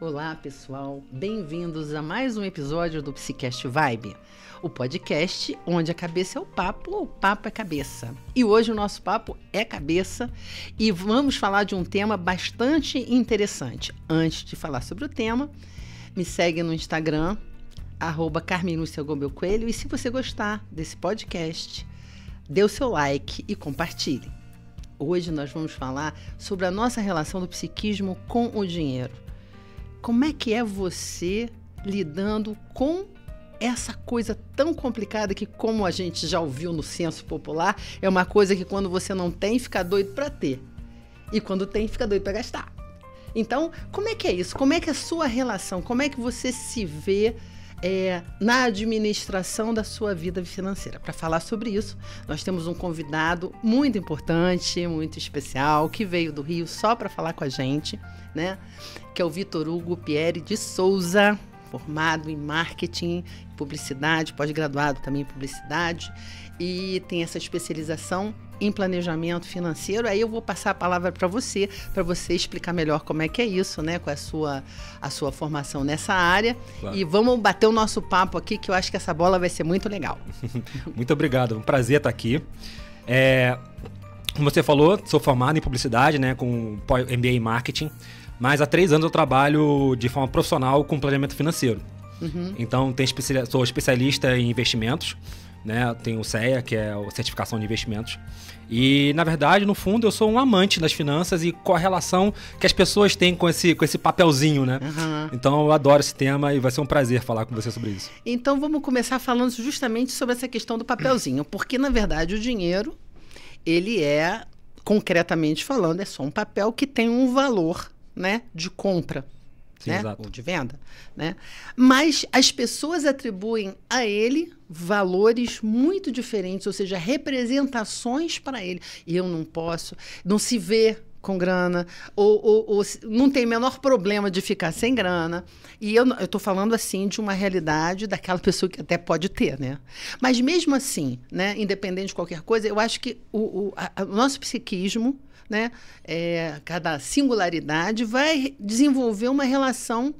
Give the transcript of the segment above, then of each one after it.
Olá, pessoal. Bem-vindos a mais um episódio do Psicast Vibe, o podcast onde a cabeça é o papo ou o papo é cabeça. E hoje o nosso papo é cabeça e vamos falar de um tema bastante interessante. Antes de falar sobre o tema, me segue no Instagram arroba e se você gostar desse podcast, dê o seu like e compartilhe. Hoje nós vamos falar sobre a nossa relação do psiquismo com o dinheiro como é que é você lidando com essa coisa tão complicada que, como a gente já ouviu no senso popular, é uma coisa que quando você não tem, fica doido para ter. E quando tem, fica doido para gastar. Então, como é que é isso? Como é que é a sua relação? Como é que você se vê é, na administração da sua vida financeira. Para falar sobre isso, nós temos um convidado muito importante, muito especial, que veio do Rio só para falar com a gente, né? Que é o Vitor Hugo Pieri de Souza, formado em marketing, publicidade, pós-graduado também em publicidade, e tem essa especialização em planejamento financeiro. Aí eu vou passar a palavra para você, para você explicar melhor como é que é isso, né, com a sua, a sua formação nessa área. Claro. E vamos bater o nosso papo aqui, que eu acho que essa bola vai ser muito legal. muito obrigado, um prazer estar tá aqui. É, como você falou, sou formado em publicidade, né, com MBA em marketing, mas há três anos eu trabalho de forma profissional com planejamento financeiro. Uhum. Então, tem, sou especialista em investimentos né? Tem o CEA, que é a certificação de investimentos. E, na verdade, no fundo, eu sou um amante das finanças e com a relação que as pessoas têm com esse, com esse papelzinho, né? Uhum. Então, eu adoro esse tema e vai ser um prazer falar com você sobre isso. Então, vamos começar falando justamente sobre essa questão do papelzinho, porque, na verdade, o dinheiro, ele é, concretamente falando, é só um papel que tem um valor, né, de compra. Sim, né? Exato. Ou de venda, né? Mas as pessoas atribuem a ele valores muito diferentes, ou seja, representações para ele. E eu não posso, não se vê com grana, ou, ou, ou, não tem menor problema de ficar sem grana. E eu estou falando assim de uma realidade daquela pessoa que até pode ter, né? Mas mesmo assim, né, independente de qualquer coisa, eu acho que o, o, a, o nosso psiquismo né? É, cada singularidade vai desenvolver uma relação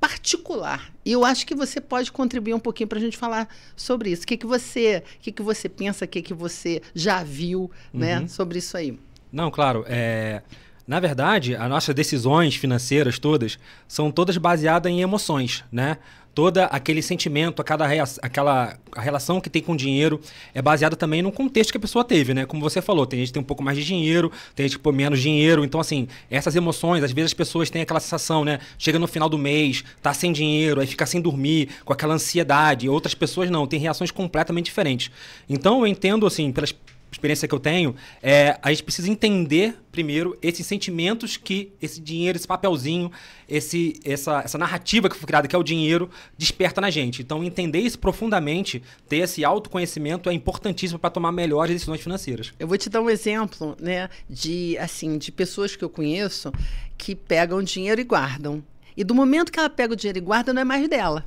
particular. E eu acho que você pode contribuir um pouquinho para a gente falar sobre isso. O que, que você, o que, que você pensa, o que, que você já viu, né, uhum. né, sobre isso aí? Não, claro. É... Na verdade, as nossas decisões financeiras todas são todas baseadas em emoções, né? todo aquele sentimento, aquela, aquela a relação que tem com o dinheiro é baseada também no contexto que a pessoa teve, né? Como você falou, tem gente que tem um pouco mais de dinheiro, tem gente que põe menos dinheiro. Então, assim, essas emoções, às vezes as pessoas têm aquela sensação, né? Chega no final do mês, tá sem dinheiro, aí fica sem dormir, com aquela ansiedade. Outras pessoas não, tem reações completamente diferentes. Então, eu entendo, assim, pelas experiência que eu tenho, é, a gente precisa entender primeiro esses sentimentos que esse dinheiro, esse papelzinho, esse, essa, essa narrativa que foi criada, que é o dinheiro, desperta na gente. Então, entender isso profundamente, ter esse autoconhecimento é importantíssimo para tomar melhores decisões financeiras. Eu vou te dar um exemplo, né, de assim, de pessoas que eu conheço que pegam dinheiro e guardam. E do momento que ela pega o dinheiro e guarda, não é mais dela.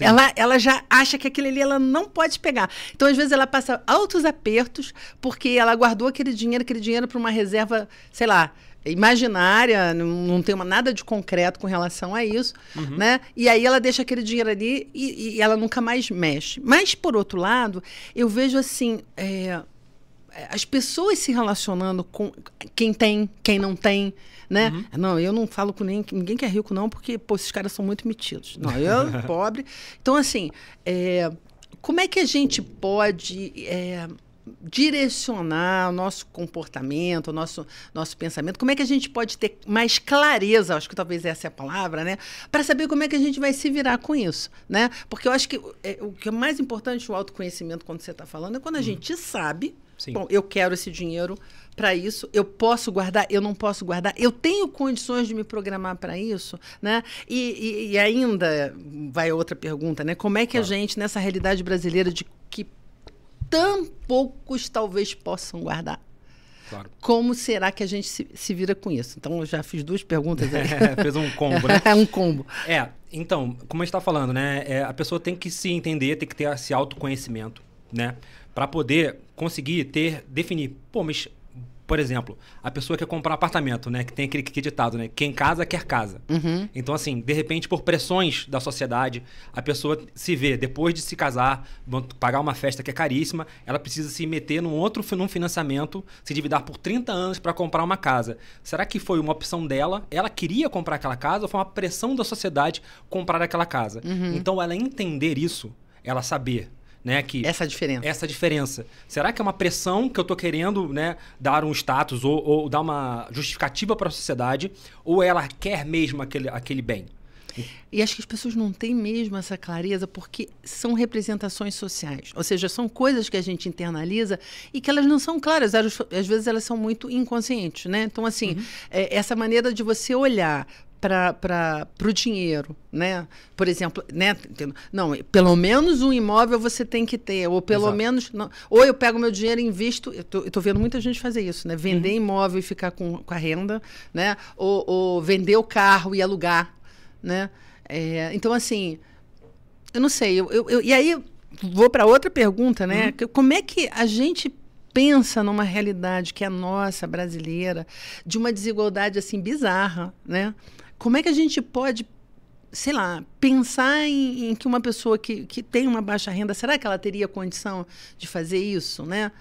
Ela, ela já acha que aquilo ali ela não pode pegar. Então, às vezes, ela passa altos apertos porque ela guardou aquele dinheiro, aquele dinheiro para uma reserva, sei lá, imaginária, não, não tem uma, nada de concreto com relação a isso, uhum. né? E aí ela deixa aquele dinheiro ali e, e, ela nunca mais mexe. Mas, por outro lado, eu vejo assim. É, é, as pessoas se relacionando com quem tem, quem não tem, né? Uhum. Não, eu não falo com ninguém, ninguém que é rico, não, porque pô, esses caras são muito metidos. Não, eu, pobre. Então, assim, é, como é que a gente pode. É, direcionar o nosso comportamento, o nosso, nosso pensamento, como é que a gente pode ter mais clareza, acho que talvez essa é a palavra, né? Para saber como é que a gente vai se virar com isso, né? Porque eu acho que é, o que é mais importante o autoconhecimento quando você está falando é quando a uhum. gente sabe Sim. Bom, eu quero esse dinheiro para isso, eu posso guardar, eu não posso guardar, eu tenho condições de me programar para isso, né? E, e, e, ainda vai outra pergunta, né? Como é que claro. a tá. gente, nessa realidade brasileira de que tão poucos talvez possam guardar? Claro. Como será que a gente se, se, vira com isso? Então, eu já fiz duas perguntas aí. É, fez um combo, né? É, um combo. É, então, como a gente está falando, né? É, a pessoa tem que se entender, tem que ter esse autoconhecimento, né? para poder conseguir ter, definir, pô, mas por exemplo, a pessoa quer comprar apartamento, né? Que tem aquele que ditado, né? Quem casa, quer casa. Uhum. Então, assim, de repente, por pressões da sociedade, a pessoa se vê, depois de se casar, pagar uma festa que é caríssima, ela precisa se meter num outro num financiamento, se endividar por 30 anos para comprar uma casa. Será que foi uma opção dela? Ela queria comprar aquela casa ou foi uma pressão da sociedade comprar aquela casa? Uhum. Então, ela entender isso, ela saber né? Que essa é diferença. Essa é diferença. Será que é uma pressão que eu estou querendo, né, dar um status ou, ou dar uma justificativa para a sociedade, ou ela quer mesmo aquele, aquele bem? E acho que as pessoas não têm mesmo essa clareza porque são representações sociais, ou seja, são coisas que a gente internaliza e que elas não são claras, às vezes elas são muito inconscientes, né? Então, assim, uhum. é, essa maneira de você olhar para o dinheiro, né? Por exemplo, né? Não, pelo menos um imóvel você tem que ter, ou pelo Exato. menos. Não, ou eu pego meu dinheiro e invisto. Eu tô, eu tô vendo muita gente fazer isso, né? Vender uhum. imóvel e ficar com, com a renda, né? Ou, ou vender o carro e alugar, né? É, então, assim, eu não sei. Eu, eu, eu e aí, vou para outra pergunta, né? Uhum. Como é que a gente pensa numa realidade que é nossa brasileira de uma desigualdade assim bizarra, né? Como é que a gente pode, sei lá, pensar em, em que uma pessoa que, que tem uma baixa renda, será que ela teria condição de fazer isso, né?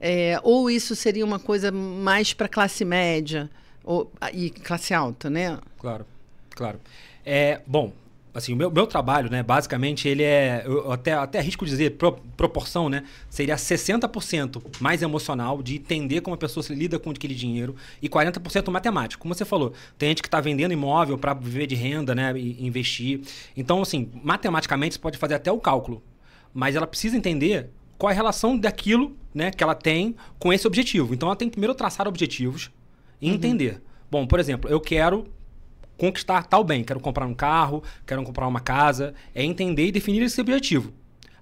É, ou isso seria uma coisa mais para classe média ou, ah, e classe alta, né? Claro, claro. É, bom, assim, o meu, meu trabalho, né, basicamente, ele é, eu até, até de dizer, pro, proporção, né, seria 60% mais emocional de entender como a pessoa se lida com aquele dinheiro e 40% matemático. Como você falou, tem gente que está vendendo imóvel para viver de renda, né, e investir. Então, assim, matematicamente você pode fazer até o cálculo, mas ela precisa entender qual é a relação daquilo, né, que ela tem com esse objetivo. Então, ela tem que primeiro traçar objetivos e uhum. entender. Bom, por exemplo, eu quero conquistar tal bem. Quero comprar um carro, quero comprar uma casa. É entender e definir esse objetivo.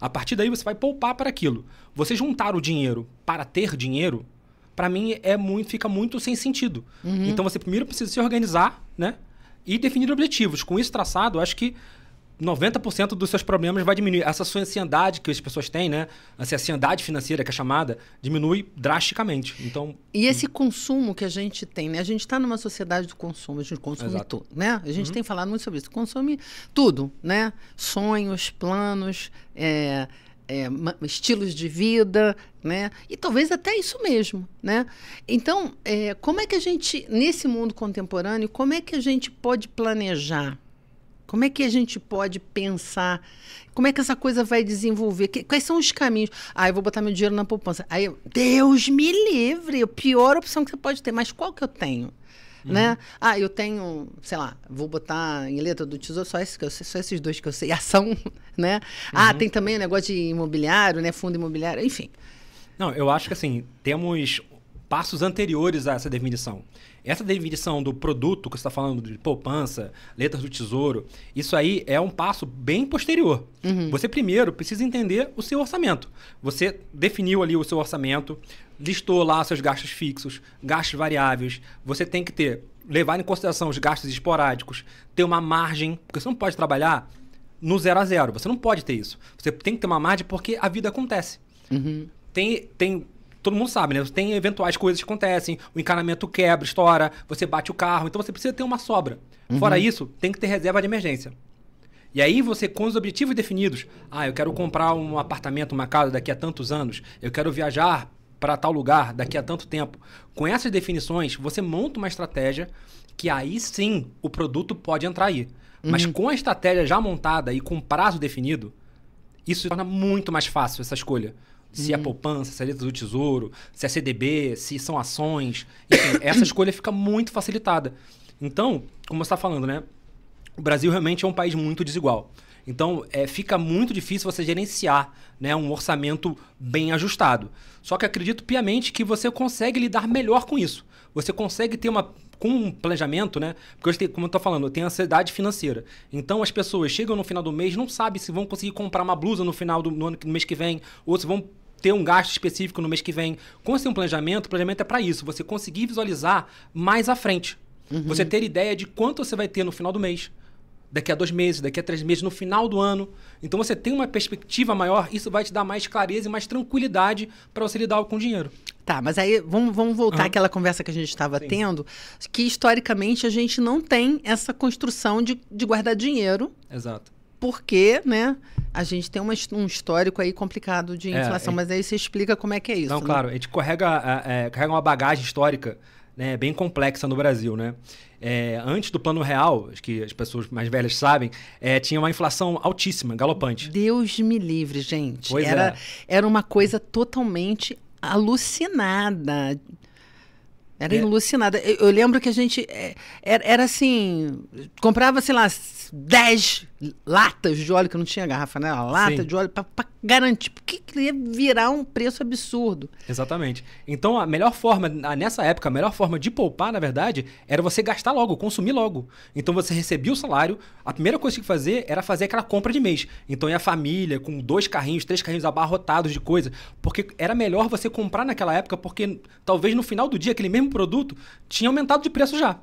A partir daí você vai poupar para aquilo. Você juntar o dinheiro para ter dinheiro, para mim é muito, fica muito sem sentido. Uhum. Então você primeiro precisa se organizar, né? E definir objetivos. Com isso traçado, acho que 90% dos seus problemas vai diminuir. Essa sua ansiedade que as pessoas têm, né? Essa ansiedade financeira que é chamada, diminui drasticamente. Então, e esse hum. consumo que a gente tem, né? A gente está numa sociedade do consumo, a gente consome Exato. tudo, né? A gente hum. tem falado muito sobre isso. Consome tudo, né? Sonhos, planos, é, é, estilos de vida, né? E talvez até isso mesmo, né? Então, é, como é que a gente, nesse mundo contemporâneo, como é que a gente pode planejar como é que a gente pode pensar? Como é que essa coisa vai desenvolver? Que, quais são os caminhos? Ah, eu vou botar meu dinheiro na poupança. Aí, eu, Deus me livre, a pior opção que você pode ter. Mas qual que eu tenho? Uhum. Né? Ah, eu tenho, sei lá, vou botar em letra do tesouro só, esse que eu sei, só esses dois que eu sei, ação, né? Ah, uhum. Ah, tem também o negócio de imobiliário, né? Fundo imobiliário, enfim. Não, eu acho que assim, temos passos anteriores a essa definição. Essa definição do produto que você está falando de poupança, letras do tesouro, isso aí é um passo bem posterior. Uhum. Você primeiro precisa entender o seu orçamento. Você definiu ali o seu orçamento, listou lá seus gastos fixos, gastos variáveis. Você tem que ter levar em consideração os gastos esporádicos, ter uma margem, porque você não pode trabalhar no zero a zero. Você não pode ter isso. Você tem que ter uma margem porque a vida acontece. Uhum. Tem, tem todo mundo sabe, né? tem eventuais coisas que acontecem, o encanamento quebra, estoura, você bate o carro, então você precisa ter uma sobra. Uhum. Fora isso, tem que ter reserva de emergência. E aí você, com os objetivos definidos, ah, eu quero comprar um apartamento, uma casa daqui a tantos anos, eu quero viajar para tal lugar daqui a tanto tempo. Com essas definições, você monta uma estratégia que aí sim o produto pode entrar aí. Uhum. Mas com a estratégia já montada e com prazo definido, isso torna muito mais fácil essa escolha. Se hum. é uhum. poupança, se é letra do tesouro, se é CDB, se são ações. Enfim, essa escolha fica muito facilitada. Então, como você está falando, né? O Brasil realmente é um país muito desigual. Então, é, fica muito difícil você gerenciar né, um orçamento bem ajustado. Só que acredito piamente que você consegue lidar melhor com isso. Você consegue ter uma com um planejamento, né? Porque hoje, tem, como eu tô falando, eu tenho ansiedade financeira. Então as pessoas chegam no final do mês, não sabem se vão conseguir comprar uma blusa no final do no ano, no mês que vem, ou se vão ter um gasto específico no mês que vem. Com esse um planejamento, o planejamento é para isso, você conseguir visualizar mais à frente. Uhum. Você ter ideia de quanto você vai ter no final do mês daqui a dois meses, daqui a três meses, no final do ano. Então você tem uma perspectiva maior, isso vai te dar mais clareza e mais tranquilidade para você lidar com o dinheiro. Tá, mas aí vamos, vamos voltar uhum. àquela conversa que a gente estava tendo, que historicamente a gente não tem essa construção de, de guardar dinheiro. Exato. Porque, né, a gente tem uma, um histórico aí complicado de é, inflação, é, mas aí você explica como é que é isso. Não, né? claro, a gente carrega, é, carrega uma bagagem histórica né, bem complexa no Brasil, né? É, antes do Plano Real, acho que as pessoas mais velhas sabem, é, tinha uma inflação altíssima, galopante. Deus me livre, gente. Pois era, é. era uma coisa totalmente alucinada. Era é. alucinada. Eu, eu, lembro que a gente é, era, era assim, comprava, sei lá, 10 latas de óleo, que não tinha garrafa, né? lata Sim. de óleo para garantir, porque ia virar um preço absurdo. Exatamente. Então, a melhor forma, nessa época, a melhor forma de poupar, na verdade, era você gastar logo, consumir logo. Então, você recebia o salário, a primeira coisa que tinha que fazer era fazer aquela compra de mês. Então, ia a família, com dois carrinhos, três carrinhos abarrotados de coisa, porque era melhor você comprar naquela época, porque talvez no final do dia aquele mesmo produto tinha aumentado de preço já.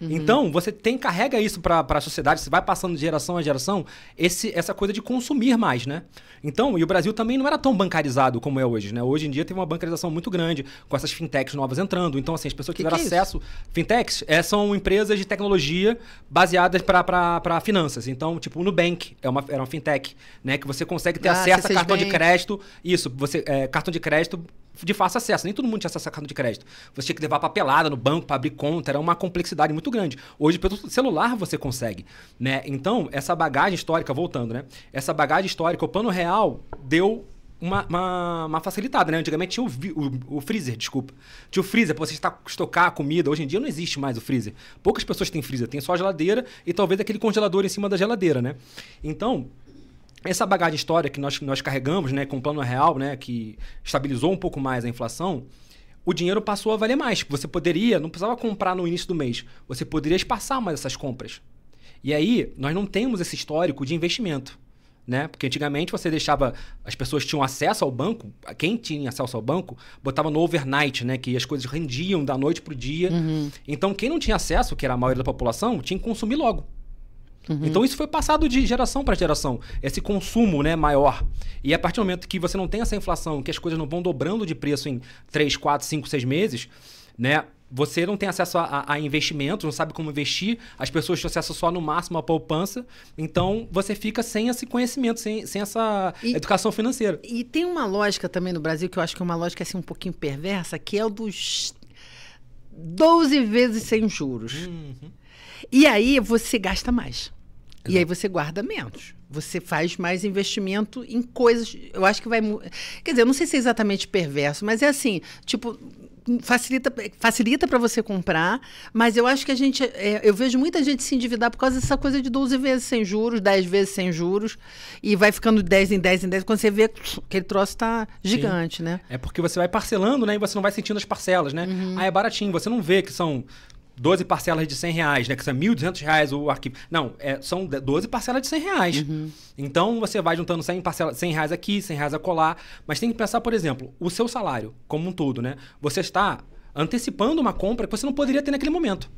Uhum. Então, você tem carrega isso para a sociedade, você vai passando de geração a geração, esse, essa coisa de consumir mais, né? Então, e o Brasil também não era tão bancarizado como é hoje, né? Hoje em dia tem uma bancarização muito grande, com essas fintechs novas entrando. Então, assim, as pessoas que, tiveram que é acesso. Fintechs é, são empresas de tecnologia baseadas para finanças. Então, tipo, o Nubank é uma, era uma fintech, né? Que você consegue ter ah, acesso a cartão bem. de crédito. Isso, você. É, cartão de crédito de fácil acesso. Nem todo mundo tinha acesso a cartão de crédito. Você tinha que levar papelada no banco para abrir conta, era uma complexidade muito grande. Hoje, pelo celular, você consegue. Né? Então, essa bagagem histórica, voltando, né? Essa bagagem histórica, o plano real deu uma, uma, uma, facilitada, né? Antigamente tinha o, o, o, freezer, desculpa. Tinha o freezer para você estocar a comida. Hoje em dia não existe mais o freezer. Poucas pessoas têm freezer, tem só a geladeira e talvez aquele congelador em cima da geladeira, né? Então, essa bagagem história que nós, nós carregamos, né, com o plano real, né, que estabilizou um pouco mais a inflação, o dinheiro passou a valer mais. Você poderia, não precisava comprar no início do mês, você poderia espaçar mais essas compras. E aí, nós não temos esse histórico de investimento. Né? Porque antigamente você deixava. As pessoas tinham acesso ao banco, quem tinha acesso ao banco, botava no overnight, né? Que as coisas rendiam da noite para o dia. Uhum. Então, quem não tinha acesso, que era a maioria da população, tinha que consumir logo. Uhum. Então isso foi passado de geração para geração, esse consumo né, maior. E a partir do momento que você não tem essa inflação, que as coisas não vão dobrando de preço em 3, 4, 5, 6 meses, né? Você não tem acesso a, a, a investimentos, não sabe como investir, as pessoas têm acesso só no máximo à poupança, então você fica sem esse conhecimento, sem, sem essa e, educação financeira. E tem uma lógica também no Brasil, que eu acho que é uma lógica assim, um pouquinho perversa, que é o dos 12 vezes sem juros. Uhum. E aí você gasta mais. Exato. E aí você guarda menos. Você faz mais investimento em coisas. Eu acho que vai. Quer dizer, eu não sei se é exatamente perverso, mas é assim, tipo, facilita facilita para você comprar, mas eu acho que a gente. É, eu vejo muita gente se endividar por causa dessa coisa de 12 vezes sem juros, 10 vezes sem juros, e vai ficando 10 em 10 em 10. Quando você vê que aquele troço tá gigante, Sim. né? É porque você vai parcelando, né? E você não vai sentindo as parcelas, né? Uhum. Ah, é baratinho, você não vê que são 12 parcelas de 100 reais, né? Que são 1.200 reais o arquivo. Não, é, são 12 parcelas de 100 reais. Uhum. Então, você vai juntando 100, parcelas, 100 reais aqui, 100 reais a colar. Mas tem que pensar, por exemplo, o seu salário como um todo, né? Você está antecipando uma compra que você não poderia ter naquele momento.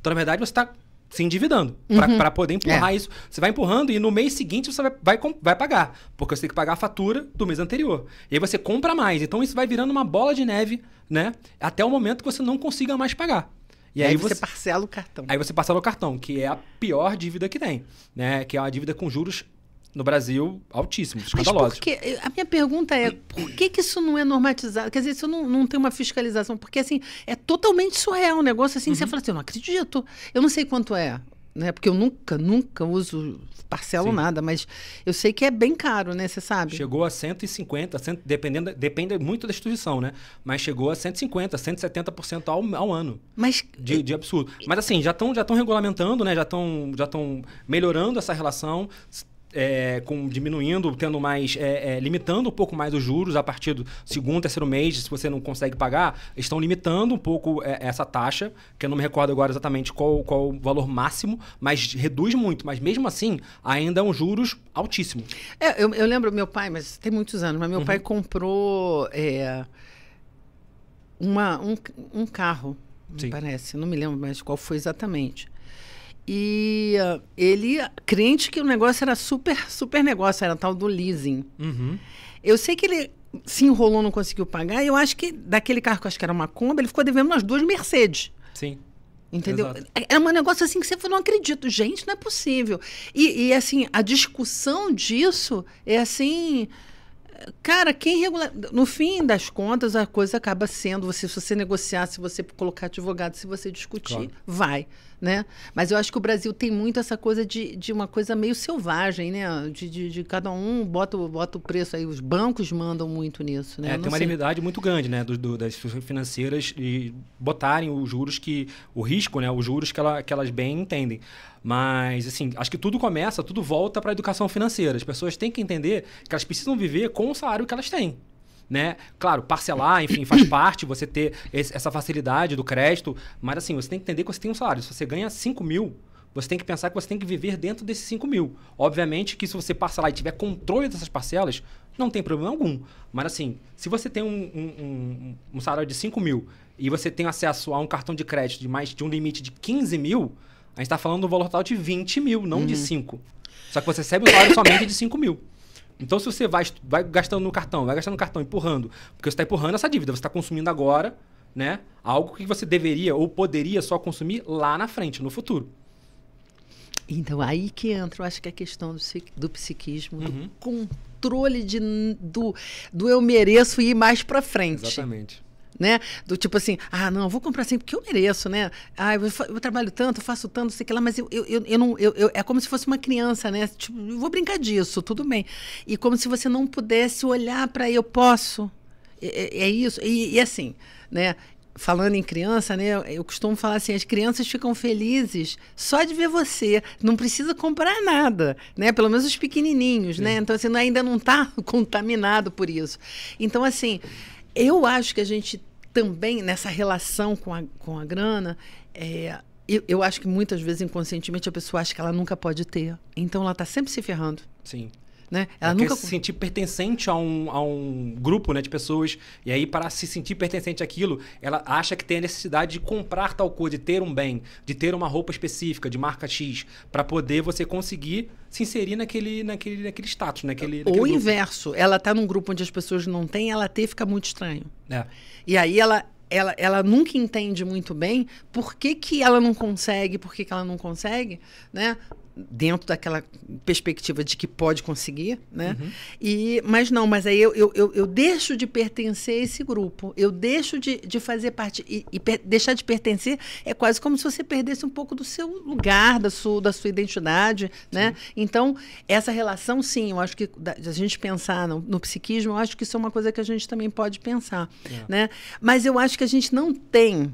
Então, na verdade, você está se endividando uhum. para poder empurrar é. isso. Você vai empurrando e no mês seguinte você vai, vai, vai, pagar, porque você tem que pagar a fatura do mês anterior. E aí você compra mais. Então isso vai virando uma bola de neve, né? Até o momento que você não consiga mais pagar. E aí, aí você, você, parcela o cartão. Aí você parcela o cartão, que é a pior dívida que tem, né? Que é uma dívida com juros no Brasil altíssimos, escandalosos. Mas a minha pergunta é, por que, que isso não é normatizado? Quer dizer, isso não, não tem uma fiscalização, porque assim, é totalmente surreal o um negócio assim, uhum. você fala assim, eu não acredito, eu não sei quanto é né? Porque eu nunca, nunca uso, parcelo Sim. nada, mas eu sei que é bem caro, né? Você sabe? Chegou a 150, cento dependendo, depende muito da instituição, né? Mas chegou a 150, 170% ao, ao ano. Mas de, de absurdo. Mas assim, já estão já estão regulamentando, né? Já estão já estão melhorando essa relação é, com, diminuindo, tendo mais, é, é, limitando um pouco mais os juros a partir do segundo, terceiro mês, se você não consegue pagar, estão limitando um pouco é, essa taxa, que eu não me recordo agora exatamente qual, qual o valor máximo, mas reduz muito. Mas mesmo assim, ainda é um juros altíssimo. É, eu, eu, lembro, meu pai, mas tem muitos anos, mas meu uhum. pai comprou é, uma, um, um carro, me parece, não me lembro mais qual foi exatamente. E uh, ele, crente que o negócio era super, super negócio, era tal do leasing. Uhum. Eu sei que ele se enrolou, não conseguiu pagar. E eu acho que daquele carro que eu acho que era uma Kombi, ele ficou devendo umas duas Mercedes. Sim. Entendeu? Exato. Era é, é um negócio assim que você falou, não acredito, gente, não é possível. E, e, assim, a discussão disso é assim. Cara, quem regula. No fim das contas, a coisa acaba sendo: você, se você negociar, se você colocar advogado, se você discutir, claro. vai né? Mas eu acho que o Brasil tem muito essa coisa de, de uma coisa meio selvagem, né? De, de, de cada um bota, bota o preço aí. Os bancos mandam muito nisso, né? É, tem uma sei. liberdade muito grande, né? Do, do, das financeiras e botarem os juros que... O risco, né? Os juros que, ela, que elas bem entendem. Mas, assim, acho que tudo começa, tudo volta para a educação financeira. As pessoas têm que entender que elas precisam viver com o salário que elas têm né? Claro, parcelar, enfim, faz parte você ter esse, essa facilidade do crédito, mas assim, você tem que entender que você tem um salário. Se você ganha 5 mil, você tem que pensar que você tem que viver dentro desses 5 mil. Obviamente que se você parcelar e tiver controle dessas parcelas, não tem problema algum. Mas assim, se você tem um, um, um, um salário de 5 mil e você tem acesso a um cartão de crédito de mais de um limite de 15 mil, a gente está falando do valor total de 20 mil, não uhum. de 5. Só que você recebe um salário somente de 5 mil. Então, se você vai, vai gastando no cartão, vai gastando no cartão, empurrando, porque você está empurrando essa dívida, você está consumindo agora, né? Algo que você deveria ou poderia só consumir lá na frente, no futuro. Então, aí que entra, eu acho que a questão do, do psiquismo, uhum. do controle de, do, do eu mereço ir mais para frente. Exatamente né? Do tipo assim, ah, não, vou comprar assim porque eu mereço, né? Ah, eu, eu trabalho tanto, eu faço tanto, sei que lá, mas eu, eu, eu, eu não. Eu, eu, é como se fosse uma criança, né? Tipo, eu vou brincar disso, tudo bem. E como se você não pudesse olhar para eu posso. É, é isso. E, e assim, né? falando em criança, né? Eu costumo falar assim, as crianças ficam felizes só de ver você. Não precisa comprar nada, né? Pelo menos os pequenininhos, né? Sim. né? Então assim, ainda não está contaminado por isso. Então assim, eu acho que a gente também nessa relação com a, com a grana, é, eu, eu acho que muitas vezes inconscientemente a pessoa acha que ela nunca pode ter. Então ela está sempre se ferrando. Sim. Né? Ela, ela nunca quer se sentir pertencente a um, a um grupo né, de pessoas. E aí, para se sentir pertencente àquilo, ela acha que tem a necessidade de comprar tal coisa, de ter um bem, de ter uma roupa específica, de marca X, para poder você conseguir se inserir naquele, naquele, naquele status, naquele. naquele Ou inverso, ela tá num grupo onde as pessoas não têm, ela ter fica muito estranho. É. E aí ela ela, ela nunca entende muito bem por que, que ela não consegue, por que, que ela não consegue, né? dentro daquela perspectiva de que pode conseguir, né? Uhum. E, mas não, mas aí eu, eu, eu, eu, deixo de pertencer a esse grupo, eu deixo de, de fazer parte, e, e deixar de pertencer é quase como se você perdesse um pouco do seu lugar, da sua, da sua identidade, né? Então, essa relação, sim, eu acho que da, a gente pensar no, no, psiquismo, eu acho que isso é uma coisa que a gente também pode pensar, é. né? Mas eu acho que a gente não tem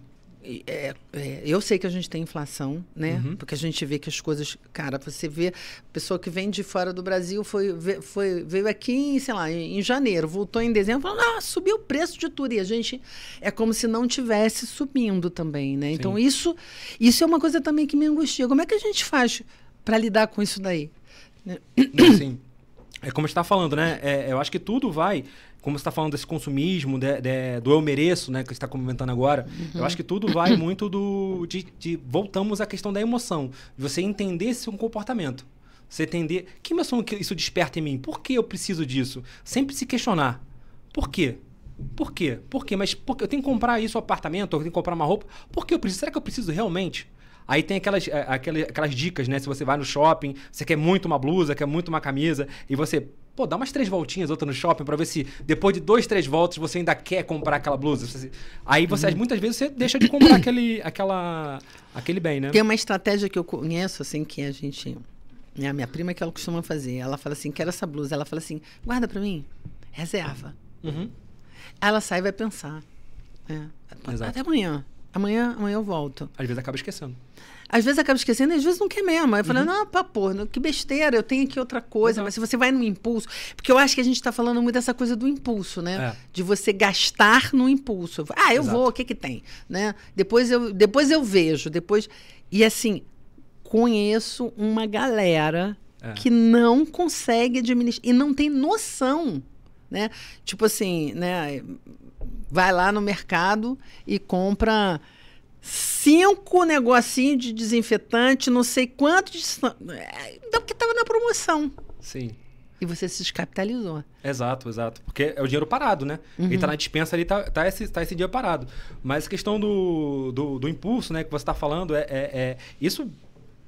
é, é, eu sei que a gente tem inflação, né? Uhum. Porque a gente vê que as coisas. Cara, você vê. Pessoa que vem de fora do Brasil foi, foi, veio aqui, em, sei lá, em, em janeiro, voltou em dezembro, falou: ah, subiu o preço de tudo. E a gente. É como se não tivesse subindo também, né? Então sim. Então, isso, isso é uma coisa também que me angustia. Como é que a gente faz para lidar com isso daí? Sim é como está falando, né? É, eu acho que tudo vai, como está falando desse consumismo, de, de, do eu mereço, né? Que está comentando agora. Uhum. Eu acho que tudo vai uhum. muito do de, de, voltamos à questão da emoção, você entender esse um comportamento, você entender que emoção que isso desperta em mim, por que eu preciso disso? Sempre se questionar, por quê? Por quê? Por quê? Mas porque eu tenho que comprar isso, um apartamento, eu tenho que comprar uma roupa. Por que eu preciso? Será que eu preciso realmente? Aí tem aquelas, eh, aquelas, aquelas dicas, né? Se você vai no shopping, você quer muito uma blusa, quer muito uma camisa, e você, pô, dá umas três voltinhas, outra no shopping, para ver se depois de dois, três voltas você ainda quer comprar aquela blusa. aí você, uhum. muitas vezes, você deixa de comprar aquele, aquela, aquele bem, né? Tem uma estratégia que eu conheço, assim, que a gente. minha né, a minha prima que ela costuma fazer. Ela fala assim: quero essa blusa. Ela fala assim: guarda para mim, reserva. Uhum. Ela sai e vai pensar. É. Até amanhã. Amanhã, amanhã eu volto. Às vezes acaba esquecendo. Às vezes acaba esquecendo e às vezes não quer mesmo. Aí eu falo, uhum. não, pá, pô, que besteira, eu tenho aqui outra coisa. Uhum. Mas se você vai no impulso. Porque eu acho que a gente está falando muito dessa coisa do impulso, né? É. De você gastar no impulso. Ah, eu Exato. vou, o que que tem? Né? Depois, eu, depois eu vejo, depois. E assim, conheço uma galera é. que não consegue administrar e não tem noção, né? Tipo assim, né? Vai lá no mercado e compra cinco negocinhos de desinfetante, não sei quanto de... Então, é, porque estava na promoção. Sim. E você se descapitalizou. Exato, exato. Porque é o dinheiro parado, né? Uhum. Ele tá na dispensa ali, tá, tá, esse, tá esse parado. Mas a questão do, do, do impulso, né, que você está falando, é, é, é, isso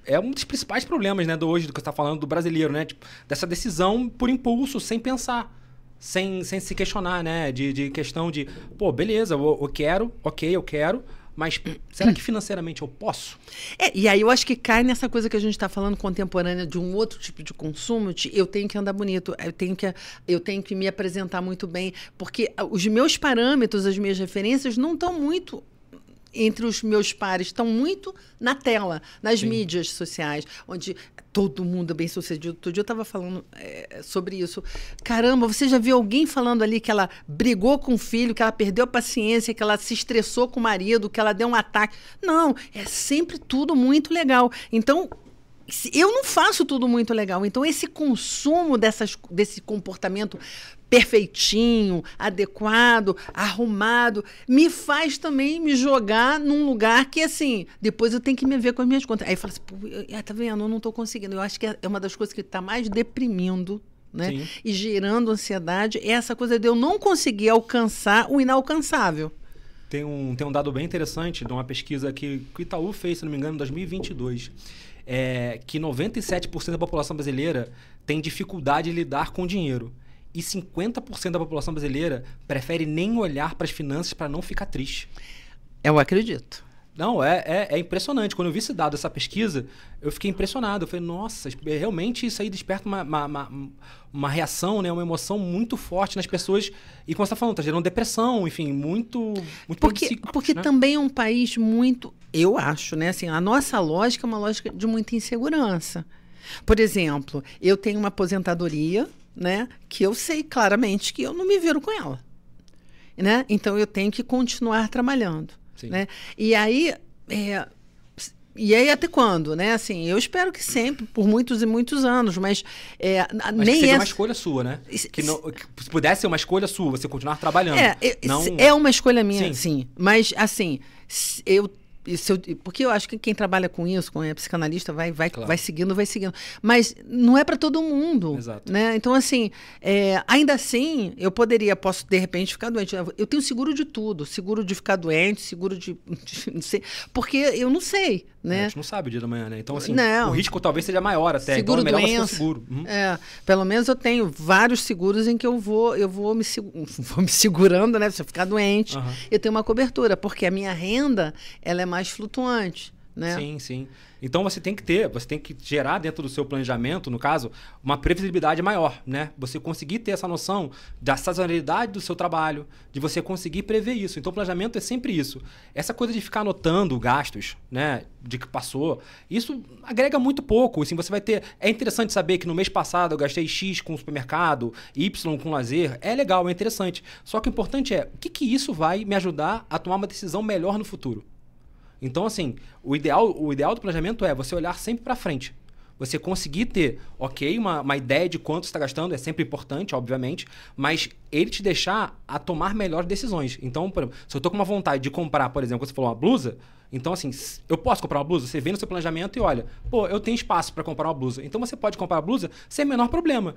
é um dos principais problemas, né, do hoje, do que você está falando do brasileiro, né? Tipo, dessa decisão por impulso, sem pensar sem, sem se questionar, né? De, de questão de, pô, beleza, eu, eu quero, ok, eu quero, mas será que financeiramente eu posso? É, e aí eu acho que cai nessa coisa que a gente está falando contemporânea de um outro tipo de consumo, de eu tenho que andar bonito, eu tenho que, eu tenho que me apresentar muito bem, porque os meus parâmetros, as minhas referências não estão muito entre os meus pares estão muito na tela, nas Sim. mídias sociais, onde todo mundo bem sucedido. Outro dia eu estava falando é, sobre isso. Caramba, você já viu alguém falando ali que ela brigou com o filho, que ela perdeu a paciência, que ela se estressou com o marido, que ela deu um ataque? Não, é sempre tudo muito legal. Então, eu não faço tudo muito legal. Então, esse consumo dessas, desse comportamento perfeitinho, adequado, arrumado, me faz também me jogar num lugar que, assim, depois eu tenho que me ver com as minhas contas. Aí fala assim, Pô, eu, ah, tá vendo, eu não estou conseguindo. Eu acho que é, é uma das coisas que está mais deprimindo né? Sim. E gerando ansiedade, É essa coisa de eu não conseguir alcançar o inalcançável. Tem um, tem um dado bem interessante de uma pesquisa que, que o Itaú fez, se não me engano, em 2022. É, que 97% da população brasileira tem dificuldade em lidar com dinheiro e 50% da população brasileira prefere nem olhar para as finanças para não ficar triste. Eu acredito. Não, é, é, é, impressionante. Quando eu vi esse dado, essa pesquisa, eu fiquei impressionado. Eu falei, nossa, é, realmente isso aí desperta uma, uma, uma, uma reação, né? uma emoção muito forte nas pessoas. E como você está falando, está gerando depressão, enfim, muito. muito porque porque né? também é um país muito. Eu acho, né? Assim, a nossa lógica é uma lógica de muita insegurança. Por exemplo, eu tenho uma aposentadoria né? Que eu sei claramente que eu não me viro com ela, né? Então eu tenho que continuar trabalhando, Sim. né? E aí é, e aí até quando, né? Assim, eu espero que sempre, por muitos e muitos anos, mas, é, mas nem que seja uma escolha sua, né? Que, não, que pudesse ser uma escolha sua, você continuar trabalhando. É, não... é uma escolha minha, sim. sim. Mas assim, eu eu, porque eu acho que quem trabalha com isso, com é psicanalista, vai, vai, claro. vai seguindo, vai seguindo. Mas não é para todo mundo. Exato. Né? Então, assim, é, ainda assim, eu poderia, posso de repente ficar doente. Eu tenho seguro de tudo: seguro de ficar doente, seguro de. de não sei, porque eu não sei. É, né? A gente não sabe o dia da manhã, né? Então, assim, não. o risco talvez seja maior até. Seguro então, é melhor doença. seguro. Uhum. É, pelo menos eu tenho vários seguros em que eu vou, eu vou, me, vou me segurando, né? Se eu ficar doente, uhum. eu tenho uma cobertura, porque a minha renda ela é mais mais flutuante. Né? Sim, sim. Então você tem que ter, você tem que gerar dentro do seu planejamento, no caso, uma previsibilidade maior, né? Você conseguir ter essa noção da sazonalidade do seu trabalho, de você conseguir prever isso. Então o planejamento é sempre isso. Essa coisa de ficar anotando gastos, né, de que passou, isso agrega muito pouco. Assim, você vai ter, é interessante saber que no mês passado eu gastei X com o supermercado, Y com lazer, é legal, é interessante. Só que o importante é, o que que isso vai me ajudar a tomar uma decisão melhor no futuro? Então, assim, o ideal, o ideal do planejamento é você olhar sempre para frente. Você conseguir ter, ok, uma, uma ideia de quanto está gastando, é sempre importante, obviamente, mas ele te deixar a tomar melhores decisões. Então, por, se eu estou com uma vontade de comprar, por exemplo, você falou uma blusa, então, assim, eu posso comprar uma blusa? Você vê no seu planejamento e olha, pô, eu tenho espaço para comprar uma blusa. Então, você pode comprar a blusa sem menor problema.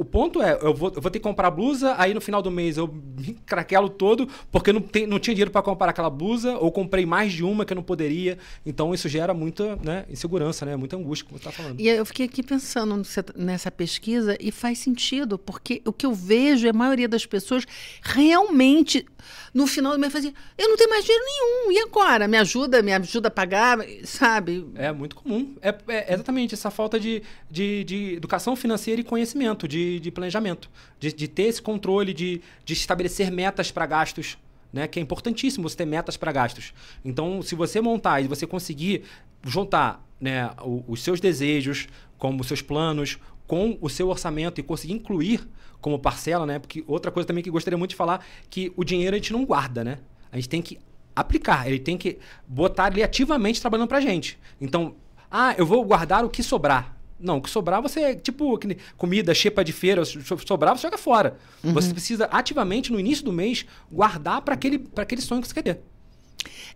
O ponto é, eu vou, eu vou ter que comprar a blusa, aí no final do mês eu me craquelo todo, porque não, tem, não tinha dinheiro para comprar aquela blusa, ou comprei mais de uma que eu não poderia. Então isso gera muita né, insegurança, né? Muita angústia, como você está falando. E eu fiquei aqui pensando nessa pesquisa e faz sentido, porque o que eu vejo é a maioria das pessoas realmente no final do mês fazia, eu não tenho mais dinheiro nenhum, e agora? Me ajuda, me ajuda a pagar, sabe? É muito comum. É, é exatamente essa falta de, de, de, educação financeira e conhecimento, de, de planejamento, de, de ter esse controle, de, de estabelecer metas para gastos. Né, que é importantíssimo você ter metas para gastos. Então, se você montar e você conseguir juntar né, os seus desejos, como os seus planos, com o seu orçamento e conseguir incluir como parcela, né? Porque outra coisa também que gostaria muito de falar, que o dinheiro a gente não guarda, né? A gente tem que aplicar, ele tem que botar ali ativamente trabalhando pra gente. Então, ah, eu vou guardar o que sobrar. Não, o que sobrar você, é tipo, comida, xepa de feira, sobrar você joga fora. Uhum. Você precisa ativamente, no início do mês, guardar para aquele, pra aquele sonho que você quer ter.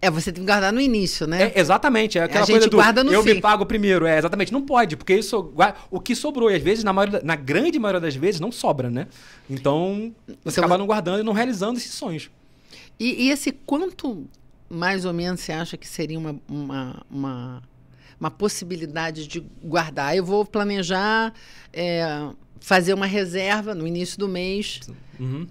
É, você tem que guardar no início, né? É, exatamente. É aquela a gente coisa do, guarda no eu fim. me pago primeiro. É, exatamente. Não pode, porque isso, o que sobrou, e às vezes, na, maioria, na grande maioria das vezes, não sobra, né? Então, você então, acaba não guardando e não realizando esses sonhos. E, e, esse quanto, mais ou menos, você acha que seria uma, uma, uma, uma possibilidade de guardar? Eu vou planejar é, fazer uma reserva no início do mês. Uhum.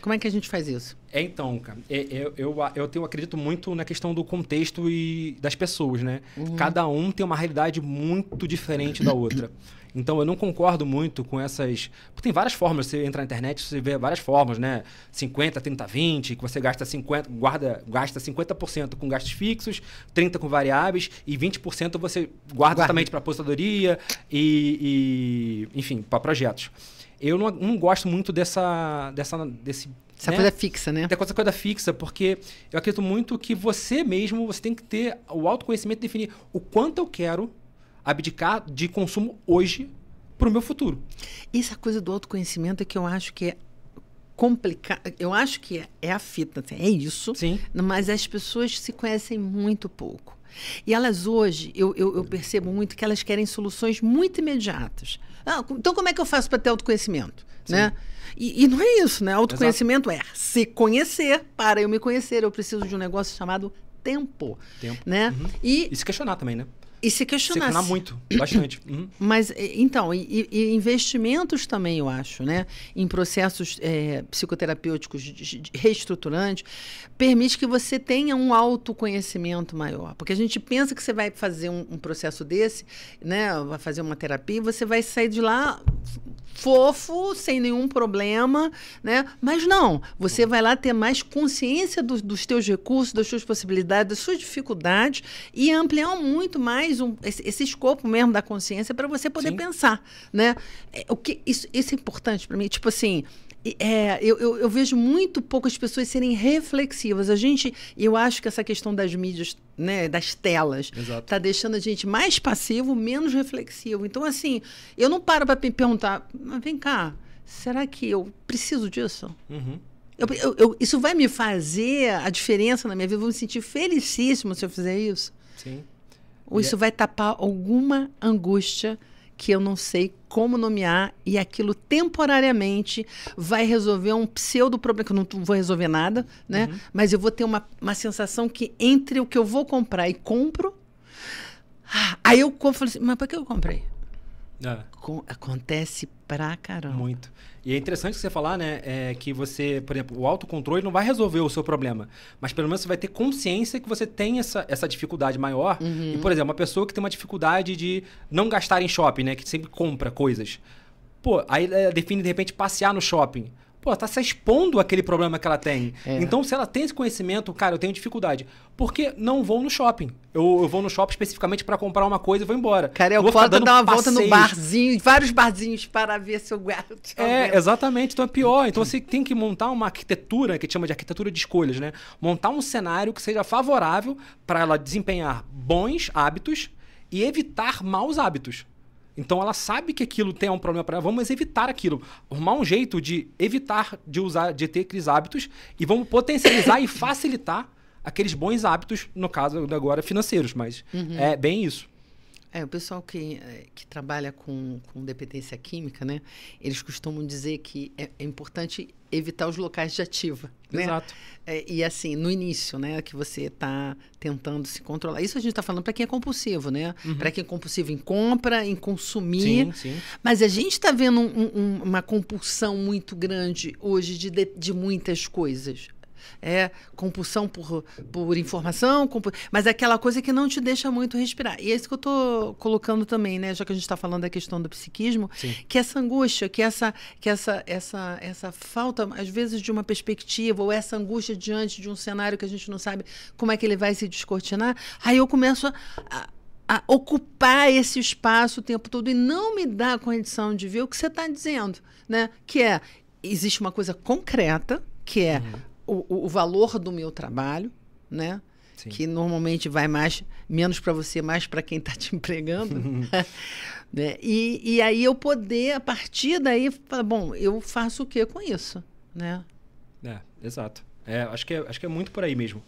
Como é que a gente faz isso? É, então, cara, é, é, eu, eu, eu, eu acredito muito na questão do contexto e das pessoas, né? Uhum. Cada um tem uma realidade muito diferente da outra. Então eu não concordo muito com essas. Tem várias formas, você entra na internet, você vê várias formas, né? 50, 30, 20, que você gasta 50, guarda, gasta 50% com gastos fixos, 30 com variáveis e 20% você guarda, justamente para aposentadoria e, e enfim, para projetos. Eu não, não, gosto muito dessa, dessa desse essa né? coisa é fixa, né? Tem essa coisa fixa, porque eu acredito muito que você mesmo, você tem que ter o autoconhecimento de definir o quanto eu quero abdicar de consumo hoje para o meu futuro. Essa coisa do autoconhecimento é que eu acho que é complicado. Eu acho que é, é a fita, assim, é isso. Sim. Mas as pessoas se conhecem muito pouco. E elas hoje, eu, eu, eu percebo muito que elas querem soluções muito imediatas. Ah, então, como é que eu faço para ter autoconhecimento? Né? Sim. né? E, e, não é isso, né? Autoconhecimento Exato. é se conhecer. Para eu me conhecer, eu preciso de um negócio chamado tempo. Tempo. Né? Uhum. E, e se questionar também, né? E se questionar. Se questionar muito, bastante. Uhum. Mas, então, e, e, investimentos também, eu acho, né? Em processos é, psicoterapêuticos reestruturantes, permite que você tenha um autoconhecimento maior. Porque a gente pensa que você vai fazer um, um processo desse, né? Vai fazer uma terapia e você vai sair de lá fofo, sem nenhum problema, né? Mas não, você vai lá ter mais consciência do, dos teus recursos, das suas possibilidades, das suas dificuldades e ampliar muito mais mais um esse, esse escopo mesmo da consciência para você poder Sim. pensar, né? É, o que isso, isso é importante para mim, tipo assim, é, eu, eu, eu, vejo muito poucas pessoas serem reflexivas. A gente, eu acho que essa questão das mídias, né, das telas, está deixando a gente mais passivo, menos reflexivo. Então, assim, eu não paro para me perguntar, mas vem cá, será que eu preciso disso? Uhum. Eu, eu, isso vai me fazer a diferença na minha vida? Eu vou me sentir felicíssimo se eu fizer isso? Sim. Ou isso vai tapar alguma angústia que eu não sei como nomear e aquilo temporariamente vai resolver um pseudo problema que eu não vou resolver nada, né? Uhum. Mas eu vou ter uma, uma sensação que entre o que eu vou comprar e compro, ah, aí eu falo assim, mas por que eu comprei? Ah. Acon acontece pra caramba. Muito. E é interessante você falar, né? É que você, por exemplo, o autocontrole não vai resolver o seu problema. Mas pelo menos você vai ter consciência que você tem essa, essa dificuldade maior. Uhum. E, por exemplo, uma pessoa que tem uma dificuldade de não gastar em shopping, né? Que sempre compra coisas. Pô, aí é, define de repente passear no shopping pô, tá se expondo aquele problema que ela tem. É. Então, se ela tem esse conhecimento, cara, eu tenho dificuldade. Porque não vou no shopping. Eu, eu vou no shopping especificamente para comprar uma coisa e vou embora. Cara, é eu, vou posso dar uma passeios. volta no barzinho, vários barzinhos para ver se eu guardo. É, exatamente. Então é pior. Então você tem que montar uma arquitetura, que chama de arquitetura de escolhas, né? Montar um cenário que seja favorável para ela desempenhar bons hábitos e evitar maus hábitos. Então ela sabe que aquilo tem um problema para ela, vamos evitar aquilo. Arrumar um jeito de evitar de usar, de ter aqueles hábitos e vamos potencializar e facilitar aqueles bons hábitos, no caso agora financeiros, mas uhum. é bem isso. É, o pessoal que, é, que trabalha com, com dependência química, né? Eles costumam dizer que é, é importante evitar os locais de ativa. Né? Exato. É, e assim, no início, né? Que você está tentando se controlar. Isso a gente está falando para quem é compulsivo, né? Uhum. Para quem é compulsivo em compra, em consumir. Sim, sim. Mas a gente está vendo um, um, uma compulsão muito grande hoje de, de, de muitas coisas. É compulsão por, por informação, compu... mas é aquela coisa que não te deixa muito respirar. E é isso que eu estou colocando também, né? Já que a gente está falando da questão do psiquismo, Sim. que essa angústia, que essa, que essa, essa, essa falta, às vezes, de uma perspectiva, ou essa angústia diante de um cenário que a gente não sabe como é que ele vai se descortinar, aí eu começo a, a ocupar esse espaço o tempo todo e não me dá a condição de ver o que você está dizendo, né? Que é existe uma coisa concreta que é uhum o, o valor do meu trabalho, né? Sim. que normalmente vai mais menos para você, mais para quem está te empregando. Né? né? e, e aí eu poder, a partir daí, falar, bom, eu faço o que com isso? Né? É, exato. É, acho, que é, acho que é muito por aí mesmo.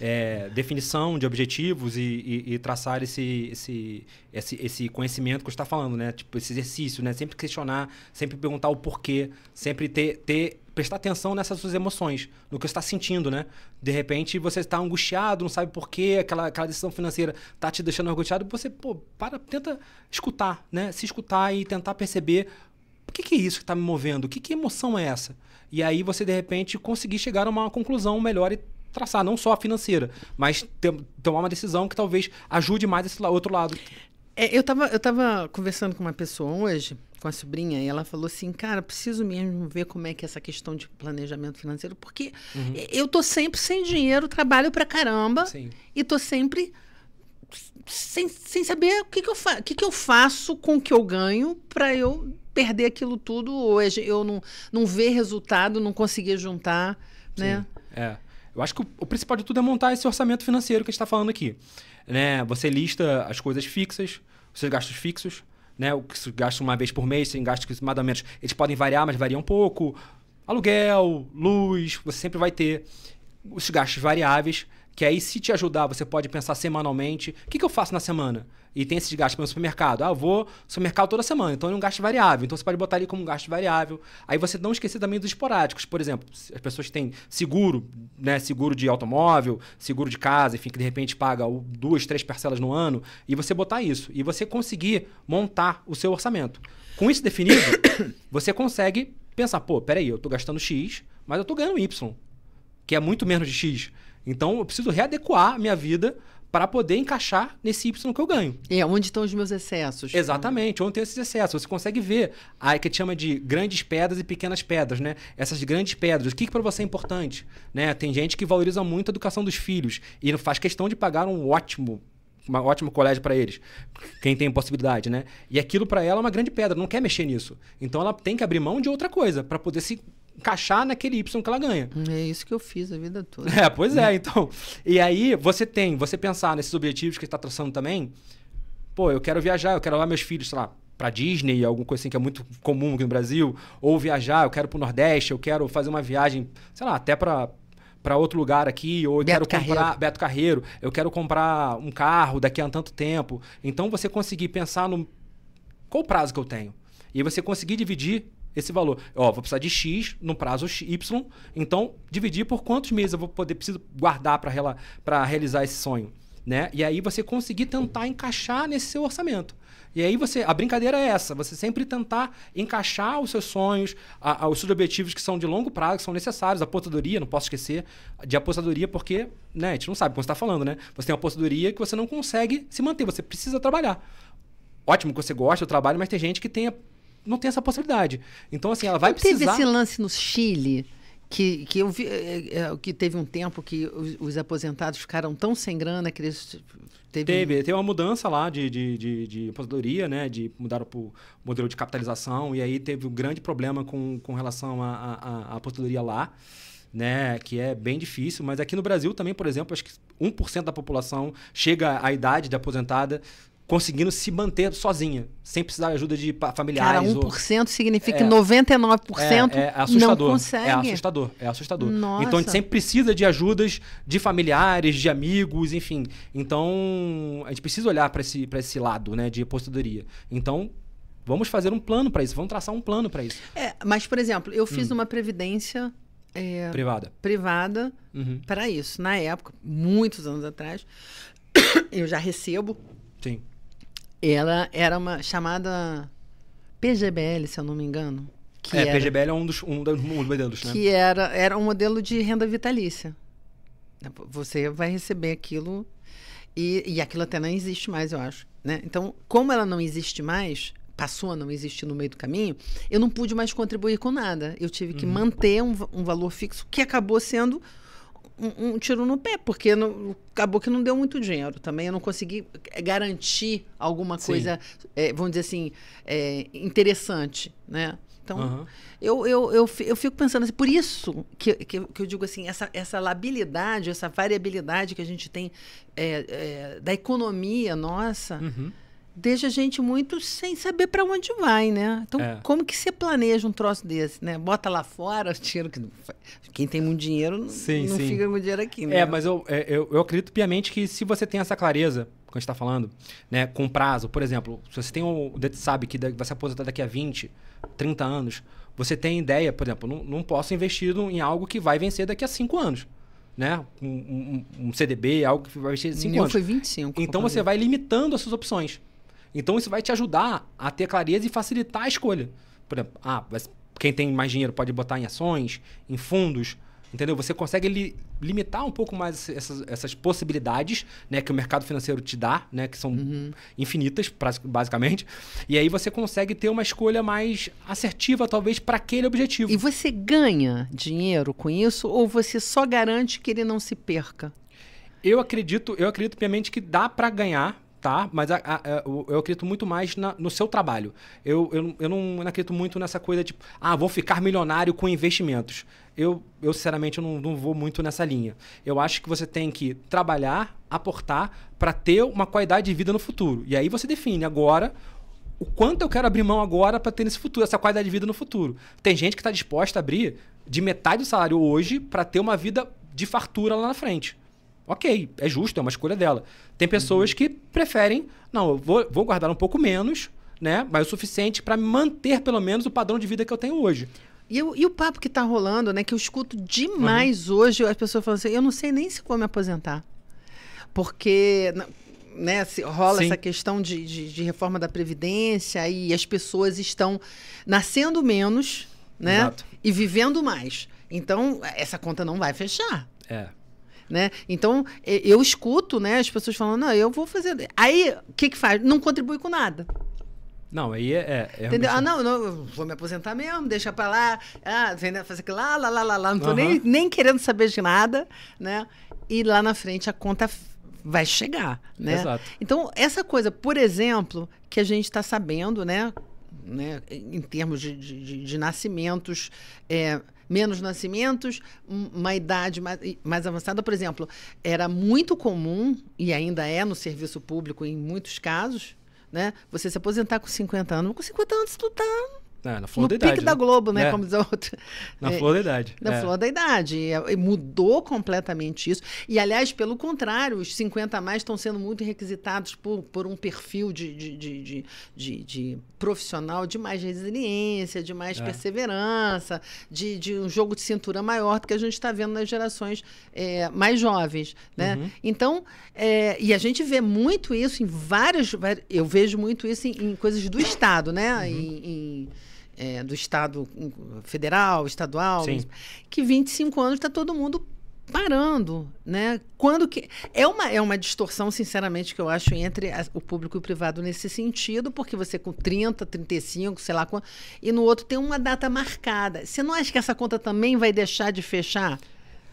É, definição de objetivos e, e, e traçar esse, esse, esse, esse, conhecimento que você está falando, né? Tipo, esse exercício, né? Sempre questionar, sempre perguntar o porquê, sempre ter, ter prestar atenção nessas suas emoções, no que você está sentindo, né? De repente você está angustiado, não sabe porquê aquela, aquela decisão financeira está te deixando angustiado, você, pô, para, tenta escutar, né? Se escutar e tentar perceber o que, que é isso que está me movendo, o que, que emoção é essa? e aí você, de repente, conseguir chegar a uma conclusão melhor e traçar, não só a financeira, mas ter, tomar uma decisão que talvez ajude mais esse outro lado. É, eu, estava eu tava conversando com uma pessoa hoje, com a sobrinha, e ela falou assim, cara, preciso mesmo ver como é que é essa questão de planejamento financeiro, porque uhum. eu tô sempre sem dinheiro, trabalho pra caramba, Sim. e tô sempre sem, sem saber o que, que, eu fa que, que eu faço com o que eu ganho para eu perder aquilo tudo, ou eu não, não ver resultado, não conseguir juntar, né? Sim, né? É. Eu acho que o, o, principal de tudo é montar esse orçamento financeiro que a gente está falando aqui. Né? Você lista as coisas fixas, os seus gastos fixos, né? o que você gasta uma vez por mês, sem gastos que mais ou menos eles podem variar, mas variam um pouco. Aluguel, luz, você sempre vai ter os gastos variáveis que aí, se te ajudar, você pode pensar semanalmente: o que, que eu faço na semana? E tem esses gastos no supermercado. Ah, eu vou supermercado toda semana, então é um gasto variável. Então você pode botar ali como um gasto variável. Aí você não esquecer também dos esporádicos. Por exemplo, as pessoas que têm seguro, né? Seguro de automóvel, seguro de casa, enfim, que de repente paga duas, três parcelas no ano. E você botar isso. E você conseguir montar o seu orçamento. Com isso definido, você consegue pensar: pô, peraí, eu estou gastando X, mas eu estou ganhando Y, que é muito menos de X. Então eu preciso readequar a minha vida para poder encaixar nesse Y que eu ganho. É, onde estão os meus excessos? Exatamente, onde tem esses excessos. Você consegue ver a que a gente chama de grandes pedras e pequenas pedras, né? Essas grandes pedras, o que, que para você é importante? Né? Tem gente que valoriza muito a educação dos filhos e não faz questão de pagar um ótimo um ótimo colégio para eles, quem tem possibilidade, né? E aquilo para ela é uma grande pedra, não quer mexer nisso. Então ela tem que abrir mão de outra coisa para poder se encaixar naquele Y que ela ganha. É isso que eu fiz a vida toda. É, pois é, então. E aí você tem, você pensar nesses objetivos que está traçando também. Pô, eu quero viajar, eu quero levar meus filhos, sei lá, para Disney, alguma coisa assim que é muito comum aqui no Brasil, ou viajar, eu quero para o Nordeste, eu quero fazer uma viagem, sei lá, até para para outro lugar aqui, ou eu Beto quero comprar Carreiro. Beto Carreiro, eu quero comprar um carro daqui a tanto tempo. Então você conseguir pensar no qual o prazo que eu tenho. E você conseguir dividir esse valor. Ó, vou precisar de X no prazo Y, então dividir por quantos meses eu vou poder preciso guardar para realizar esse sonho, né? E aí você conseguir tentar encaixar nesse seu orçamento. E aí você, a brincadeira é essa, você sempre tentar encaixar os seus sonhos, a, a, os seus objetivos que são de longo prazo, que são necessários, a aposentadoria, não posso esquecer de aposentadoria, porque né, a gente não sabe você está falando, né? Você tem uma aposentadoria que você não consegue se manter, você precisa trabalhar. Ótimo que você gosta do trabalho, mas tem gente que tem não tem essa possibilidade. Então, assim, ela vai não precisar... Teve esse lance no Chile... Que, que eu vi é, é, é, que teve um tempo que os, os aposentados ficaram tão sem grana que eles teve teve, teve uma mudança lá de, de, de, de aposentadoria né de mudaram para o modelo de capitalização e aí teve um grande problema com, com relação à aposentadoria lá né, que é bem difícil, mas aqui no Brasil também, por exemplo, acho que 1% da população chega à idade de aposentada conseguindo se manter sozinha, sem precisar de ajuda de familiares. Cara, 1% ou... significa que é, 99% é, é, é, assustador, não é consegue. É assustador, é assustador. Nossa. Então a gente sempre precisa de ajudas de familiares, de amigos, enfim. Então a gente precisa olhar para esse, esse lado né, de apostadoria. Então vamos fazer um plano para isso, vamos traçar um plano para isso. É, mas, por exemplo, eu fiz hum. uma previdência... É, privada. Privada uhum. para isso. Na época, muitos anos atrás, eu já recebo Sim. Ela era uma chamada PGBL, se eu não me engano. Que é, era, PGBL é um dos, um dos modelos, né? Que era, era um modelo de renda vitalícia. Né, você vai receber aquilo e, e aquilo até não existe mais, eu acho. Né? Então, como ela não existe mais, passou a não existir no meio do caminho, eu não pude mais contribuir com nada. Eu tive que uhum. manter um, um valor fixo que acabou sendo um, um tiro no pé, porque não, acabou que não deu muito dinheiro também. Eu não consegui é, garantir alguma Sim. coisa, é, vamos dizer assim, é, interessante, né? Então, uhum. eu, eu, eu, eu fico pensando assim, por isso que, que, que, eu digo assim, essa, essa labilidade, essa variabilidade que a gente tem é, é, da economia nossa, uhum deixa a gente muito sem saber para onde vai, né? Então, é. como que você planeja um troço desse, né? Bota lá fora, tira que quem tem muito dinheiro sim, não sim. fica com dinheiro aqui, né? É, mas eu, é, eu, eu acredito piamente que se você tem essa clareza que a gente está falando, né, com prazo, por exemplo, se você tem um, sabe que vai se aposentar daqui a 20, 30 anos, você tem ideia, por exemplo, não, não posso investir em algo que vai vencer daqui a 5 anos né? Um, um, um, CDB, algo que vai ser 5 anos. foi 25. Então você vai limitando as suas opções. Então isso vai te ajudar a ter clareza e facilitar a escolha. Por exemplo, ah, quem tem mais dinheiro pode botar em ações, em fundos, entendeu? Você consegue li, limitar um pouco mais essas, essas, possibilidades, né, que o mercado financeiro te dá, né, que são uhum. infinitas, basicamente. E aí você consegue ter uma escolha mais assertiva, talvez, para aquele objetivo. E você ganha dinheiro com isso ou você só garante que ele não se perca? Eu acredito, eu acredito piamente que dá para ganhar, tá? Mas a, a, é, eu acredito muito mais na, no seu trabalho. Eu, eu, eu não, eu não acredito muito nessa coisa de, tipo, ah, vou ficar milionário com investimentos. Eu, eu sinceramente, não, não vou muito nessa linha. Eu acho que você tem que trabalhar, aportar, para ter uma qualidade de vida no futuro. E aí você define agora o quanto eu quero abrir mão agora para ter nesse futuro, essa qualidade de vida no futuro. Tem gente que está disposta a abrir de metade do salário hoje para ter uma vida de fartura lá na frente. Ok, é justo, é uma escolha dela. Tem pessoas uhum. que preferem, não, eu vou, vou guardar um pouco menos, né? Mas o suficiente para manter pelo menos o padrão de vida que eu tenho hoje. E, eu, e o papo que está rolando, né? Que eu escuto demais uhum. hoje as pessoas falando assim: eu não sei nem se vou me aposentar. Porque né, se rola Sim. essa questão de, de, de, reforma da Previdência e as pessoas estão nascendo menos né, e vivendo mais. Então, essa conta não vai fechar. É. Né? Então, eu escuto né, as pessoas falando, não, eu vou fazer. Aí, o que, que faz? Não contribui com nada. Não, aí é. é, é entendeu? Ah, é. não, não, vou me aposentar mesmo, deixa pra lá, ah, né, fazer aquilo lá, lá, lá, lá, lá. Não tô uhum. nem, nem querendo saber de nada, né? E lá na frente a conta vai chegar, né? Exato. Então, essa coisa, por exemplo, que a gente está sabendo, né? né, em termos de, de, de nascimentos, é, menos nascimentos, uma idade mais, mais avançada. Por exemplo, era muito comum, e ainda é no serviço público em muitos casos, né, você se aposentar com 50 anos. Com 50 anos, tu está ah, na flor no da idade. No pique né? da Globo, né? É. Como diz outro. Na é, flor da idade. Na é. flor da idade. E mudou completamente isso. E, aliás, pelo contrário, os 50 a mais estão sendo muito requisitados por, por um perfil de, de, de, de, de, de profissional de mais resiliência, de mais é. perseverança, de, de um jogo de cintura maior do que a gente está vendo nas gerações é, mais jovens. Né? Uhum. Então, e a gente vê muito isso em várias, Eu vejo muito isso em, em coisas do Estado, né? Uhum. Em, em é, do Estado federal, estadual, Sim. que 25 anos está todo mundo parando, né? Quando que é uma é uma distorção, sinceramente, que eu acho entre a, o público e o privado nesse sentido, porque você com 30, 35, sei lá, quanto, e no outro tem uma data marcada. Você não acha que essa conta também vai deixar de fechar?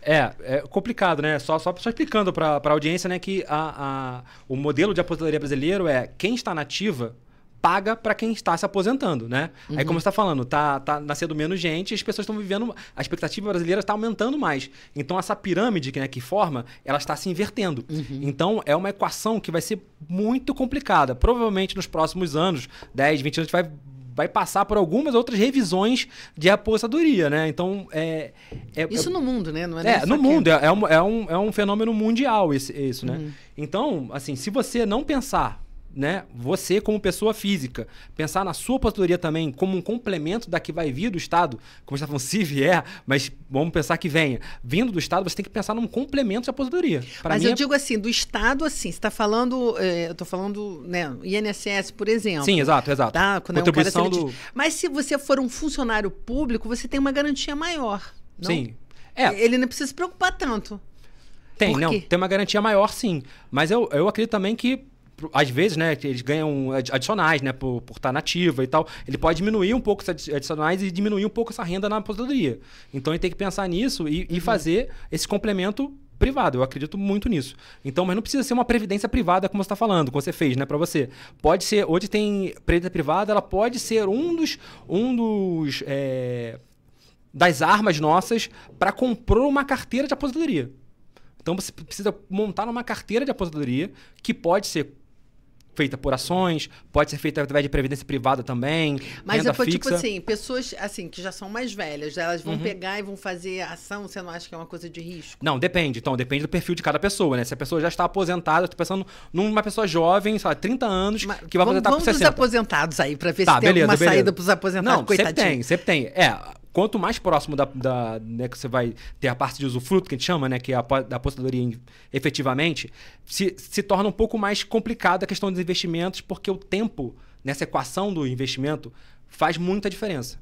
É, é complicado, né? Só, só, só explicando para a audiência né, que a, a, o modelo de aposentadoria brasileiro é quem está nativa na paga para quem está se aposentando, né? Uhum. Aí, como você está falando, tá, tá nascendo menos gente e as pessoas estão vivendo. A expectativa brasileira está aumentando mais. Então, essa pirâmide né, que forma, ela está se invertendo. Uhum. Então, é uma equação que vai ser muito complicada. Provavelmente nos próximos anos, 10, 20 anos, a gente vai vai passar por algumas outras revisões de aposentadoria, né? Então, é... é, é isso é, no mundo, né? Não é, é no mundo. É, é, um, é, um, é um fenômeno mundial isso, né? uhum. né? Então, assim, se você não pensar né, você como pessoa física, pensar na sua aposentadoria também como um complemento da que vai vir do Estado, como está falando, se vier, mas vamos pensar que venha, vindo do Estado, você tem que pensar num complemento de aposentadoria. Pra mas eu é digo assim, do Estado, assim, você está falando, eh, eu estou falando, né, INSS, por exemplo. Sim, exato, exato. Tá? Quando Contribuição é um do... Mas se você for um funcionário público, você tem uma garantia maior, não? Sim. É. Ele não precisa se preocupar tanto. Tem, não. Tem uma garantia maior, sim. Mas eu, eu acredito também que às vezes, né, eles ganham adicionais, né, por, por estar tá nativa e tal. Ele pode diminuir um pouco esses adicionais e diminuir um pouco essa renda na aposentadoria. Então ele tem que pensar nisso e, uhum. e fazer esse complemento privado. Eu acredito muito nisso. Então, mas não precisa ser uma previdência privada como você está falando, como você fez, né, para você. Pode ser, hoje tem previdência privada, ela pode ser um dos, um dos é, das armas nossas para comprar uma carteira de aposentadoria. Então você precisa montar uma carteira de aposentadoria que pode ser feita por ações, pode ser feita através de previdência privada também. Mas renda é tipo fixa. tipo assim, pessoas assim que já são mais velhas, elas vão uhum. pegar e vão fazer ação, você não acha que é uma coisa de risco? Não, depende. Então, depende do perfil de cada pessoa, né? Se a pessoa já está aposentada, estou pensando numa pessoa jovem, sei lá, 30 anos, Mas que vai vamos, aposentar vamos com 60. Vamos os aposentados aí para ver tá, se beleza, tem uma beleza. saída para os aposentados, não, coitadinho. Sempre tem, sempre tem. É, quanto mais próximo da, da né, que você vai ter a parte de usufruto, que a gente chama, né, que é a, da aposentadoria efetivamente, se, se torna um pouco mais complicada a questão dos investimentos, porque o tempo nessa equação do investimento faz muita diferença.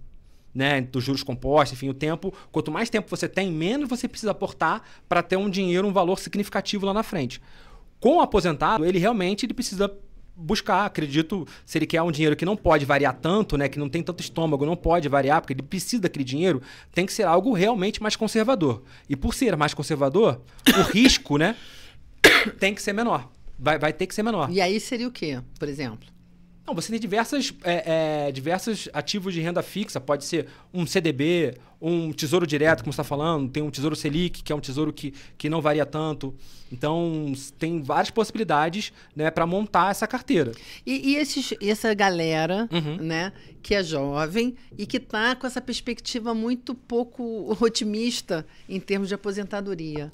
Né, dos juros compostos, enfim, o tempo. Quanto mais tempo você tem, menos você precisa aportar para ter um dinheiro, um valor significativo lá na frente. Com o aposentado, ele realmente ele precisa buscar, acredito, se ele quer um dinheiro que não pode variar tanto, né, que não tem tanto estômago, não pode variar, porque ele precisa daquele dinheiro, tem que ser algo realmente mais conservador. E por ser mais conservador, o risco, né, tem que ser menor. Vai, vai ter que ser menor. E aí seria o quê, por exemplo? Não, você tem diversas, é, é, diversos ativos de renda fixa. Pode ser um CDB, um tesouro direto, como você está falando. Tem um tesouro Selic, que é um tesouro que, que não varia tanto. Então, tem várias possibilidades né, para montar essa carteira. E, e esses, essa galera uhum. né, que é jovem e que está com essa perspectiva muito pouco otimista em termos de aposentadoria.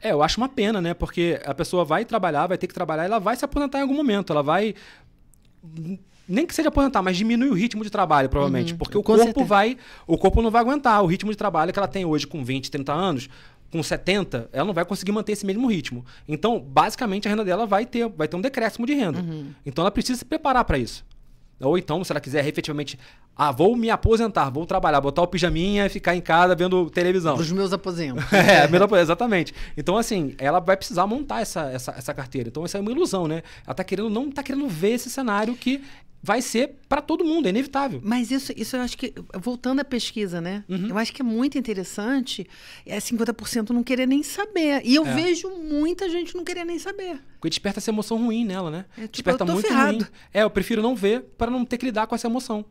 É, eu acho uma pena, né? Porque a pessoa vai trabalhar, vai ter que trabalhar, ela vai se aposentar em algum momento, ela vai nem que seja aposentar, mas diminui o ritmo de trabalho, provavelmente. Uhum, porque o corpo certeza. vai. O corpo não vai aguentar. O ritmo de trabalho que ela tem hoje com 20, 30 anos, com 70, ela não vai conseguir manter esse mesmo ritmo. Então, basicamente, a renda dela vai ter, vai ter um decréscimo de renda. Uhum. Então ela precisa se preparar para isso. Ou então, se ela quiser efetivamente, ah, vou me aposentar, vou trabalhar, botar o pijaminha e ficar em casa vendo televisão. os meus aposentos. é, exatamente. Então, assim, ela vai precisar montar essa, essa, essa carteira. Então, essa é uma ilusão, né? Ela tá querendo, não tá querendo ver esse cenário que vai ser para todo mundo, é inevitável. Mas isso, isso eu acho que, voltando à pesquisa, né? Uhum. Eu acho que é muito interessante é 50% não querer nem saber. E eu é. vejo muita gente não querer nem saber. Porque desperta essa emoção ruim nela, né? É, tipo, desperta eu tô muito ferrado. ruim. É, eu prefiro não ver para não ter que lidar com essa emoção.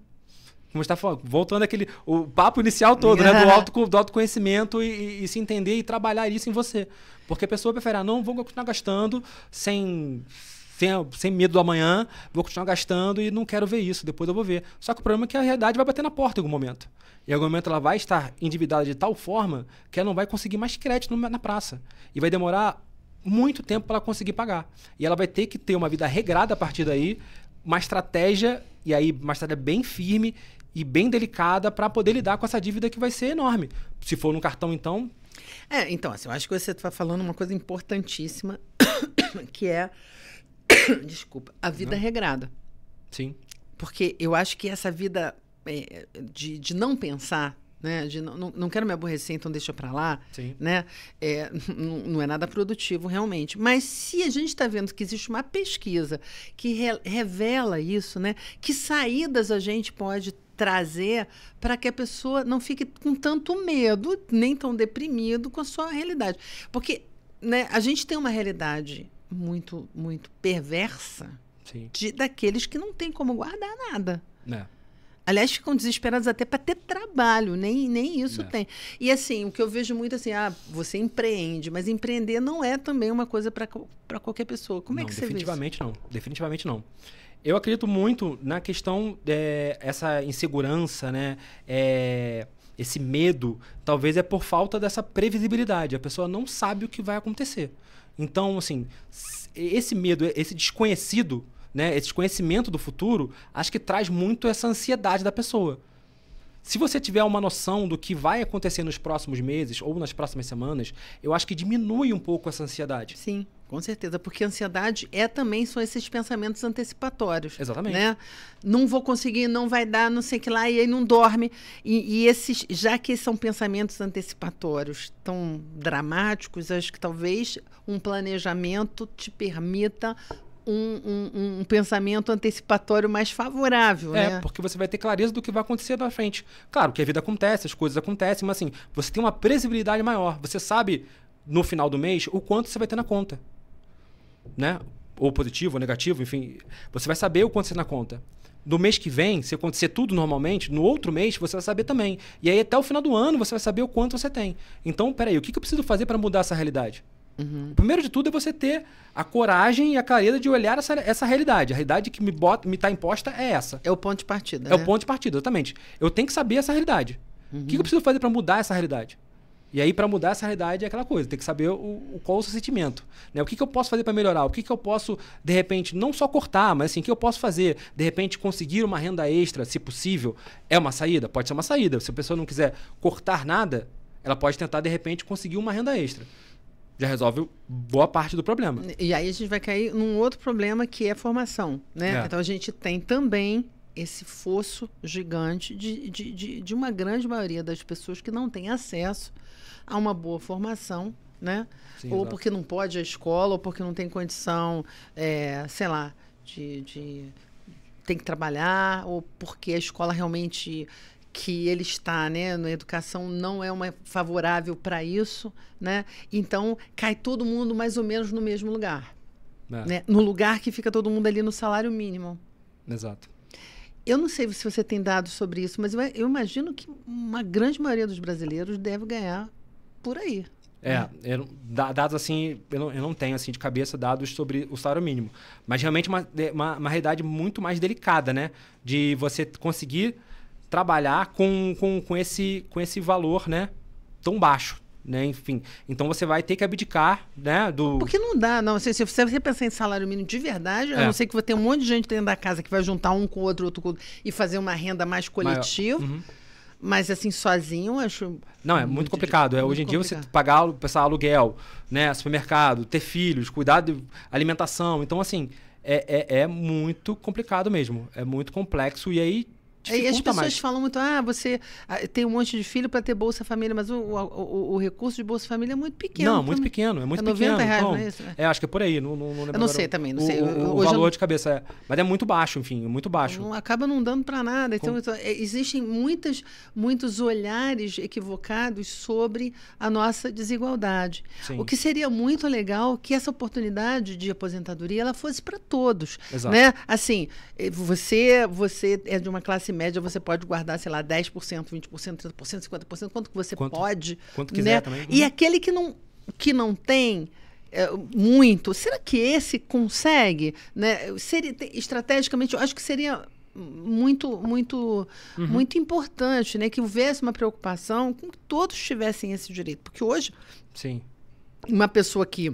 Como está falando, voltando aquele o papo inicial todo, né? Do, auto, do autoconhecimento e, e, e se entender e trabalhar isso em você. Porque a pessoa prefere, ah, não, vou continuar gastando sem sem, sem medo do amanhã, vou continuar gastando e não quero ver isso, depois eu vou ver. Só que o problema é que a realidade vai bater na porta em algum momento. Em algum momento ela vai estar endividada de tal forma que ela não vai conseguir mais crédito na praça. E vai demorar muito tempo para ela conseguir pagar. E ela vai ter que ter uma vida regrada a partir daí, uma estratégia, e aí uma estratégia bem firme e bem delicada para poder lidar com essa dívida que vai ser enorme. Se for no cartão, então. É, então, assim, eu acho que você está falando uma coisa importantíssima, que é Desculpa. A vida não. É regrada. Sim. Porque eu acho que essa vida é, de, de não pensar né? De não, não quero me aborrecer, então deixa para lá, Sim. né? É, não, não é nada produtivo realmente. Mas se a gente está vendo que existe uma pesquisa que re, revela isso, né? Que saídas a gente pode trazer para que a pessoa não fique com tanto medo, nem tão deprimido com a sua realidade, porque né, a gente tem uma realidade muito, muito perversa de, daqueles que não tem como guardar nada. É. Aliás, ficam desesperados até para ter trabalho, nem, nem isso é. tem. E assim, o que eu vejo muito assim, ah, você empreende, mas empreender não é também uma coisa para qualquer pessoa. Como é não, é que você vê? Definitivamente não, definitivamente não. Eu acredito muito na questão é, essa insegurança, né? É, esse medo, talvez é por falta dessa previsibilidade. A pessoa não sabe o que vai acontecer. Então, assim, esse medo, esse desconhecido, né, esse desconhecimento do futuro, acho que traz muito essa ansiedade da pessoa. Se você tiver uma noção do que vai acontecer nos próximos meses ou nas próximas semanas, eu acho que diminui um pouco essa ansiedade. Sim. Com certeza, porque a ansiedade é também são esses pensamentos antecipatórios. Exatamente. Né? Não vou conseguir, não vai dar, não sei o que lá, e aí não dorme. E, e, esses, já que são pensamentos antecipatórios tão dramáticos, acho que talvez um planejamento te permita um, um, um, pensamento antecipatório mais favorável. É, né? porque você vai ter clareza do que vai acontecer na frente. Claro que a vida acontece, as coisas acontecem, mas assim, você tem uma previsibilidade maior. Você sabe no final do mês o quanto você vai ter na conta. Né? Ou positivo, ou negativo, enfim. Você vai saber o quanto você tem na conta. No mês que vem, se acontecer tudo normalmente, no outro mês você vai saber também. E aí até o final do ano você vai saber o quanto você tem. Então, peraí, o que eu preciso fazer para mudar essa realidade? Uhum. Primeiro de tudo é você ter a coragem e a clareza de olhar essa, essa realidade. A realidade que me bota, me está imposta é essa. É o ponto de partida. É né? o ponto de partida, exatamente. Eu tenho que saber essa realidade. Uhum. O que eu uhum. preciso fazer para mudar essa realidade? E aí, para mudar essa realidade, é aquela coisa, tem que saber o, o qual é o seu sentimento. Né? O que, que eu posso fazer para melhorar? O que, que eu posso, de repente, não só cortar, mas assim, o que eu posso fazer? De repente, conseguir uma renda extra, se possível, é uma saída? Pode ser uma saída. Se a pessoa não quiser cortar nada, ela pode tentar, de repente, conseguir uma renda extra já resolve boa parte do problema. E aí a gente vai cair num outro problema que é formação, né? É. Então a gente tem também esse fosso gigante de, de, de, de, uma grande maioria das pessoas que não tem acesso a uma boa formação, né? Sim, ou porque não pode a escola, ou porque não tem condição, é, sei lá, de, de tem que trabalhar, ou porque a escola realmente que ele está, né, na educação não é uma favorável para isso, né? Então cai todo mundo mais ou menos no mesmo lugar, é. né? No lugar que fica todo mundo ali no salário mínimo. Exato. Eu não sei se você tem dados sobre isso, mas eu, eu imagino que uma grande maioria dos brasileiros deve ganhar por aí. É, né? eu, dados assim, eu não, eu não, tenho assim de cabeça dados sobre o salário mínimo. Mas realmente uma, é, uma, uma realidade muito mais delicada, né? De você conseguir trabalhar com, com, com, esse, com esse valor né, tão baixo. Né? Enfim, então você vai ter que abdicar né, do. Porque não dá, não. Se, se você pensar em salário mínimo de verdade, é. a não ser que vai ter um monte de gente dentro da casa que vai juntar um com o outro, outro com o outro, e fazer uma renda mais coletiva. Uhum. Mas assim, sozinho, eu acho. Não, é muito, muito complicado. É, muito hoje em complicado. dia você pagar pensar, aluguel, né, supermercado, ter filhos, cuidar de alimentação. Então, assim, é, é, é muito complicado mesmo. É muito complexo. E aí e as pessoas mais. falam muito, ah, você ah, tem um monte de filho para ter Bolsa Família, mas o, o, o, recurso de Bolsa Família é muito pequeno. Não, muito pequeno, é muito é 90 pequeno. Reais, então, não é, isso? é, acho que é por aí. Não, não, não eu não sei também, não o, sei. O, o valor não... de cabeça, é. mas é muito baixo, enfim, é muito baixo. Não, acaba não dando para nada. Então, então é, existem muitas, muitos olhares equivocados sobre a nossa desigualdade. Sim. O que seria muito legal que essa oportunidade de aposentadoria ela fosse para todos. Exato. Né? Assim, eh, você, você é de uma classe média você pode guardar, sei lá, 10%, 20%, 30%, 50%, quanto que você quanto, pode. Quanto quiser né? também. E né? aquele que não, que não tem é, muito, será que esse consegue? Né? Seria, te, estrategicamente, eu acho que seria muito muito uhum. muito importante né que houvesse uma preocupação com que todos tivessem esse direito porque hoje sim uma pessoa que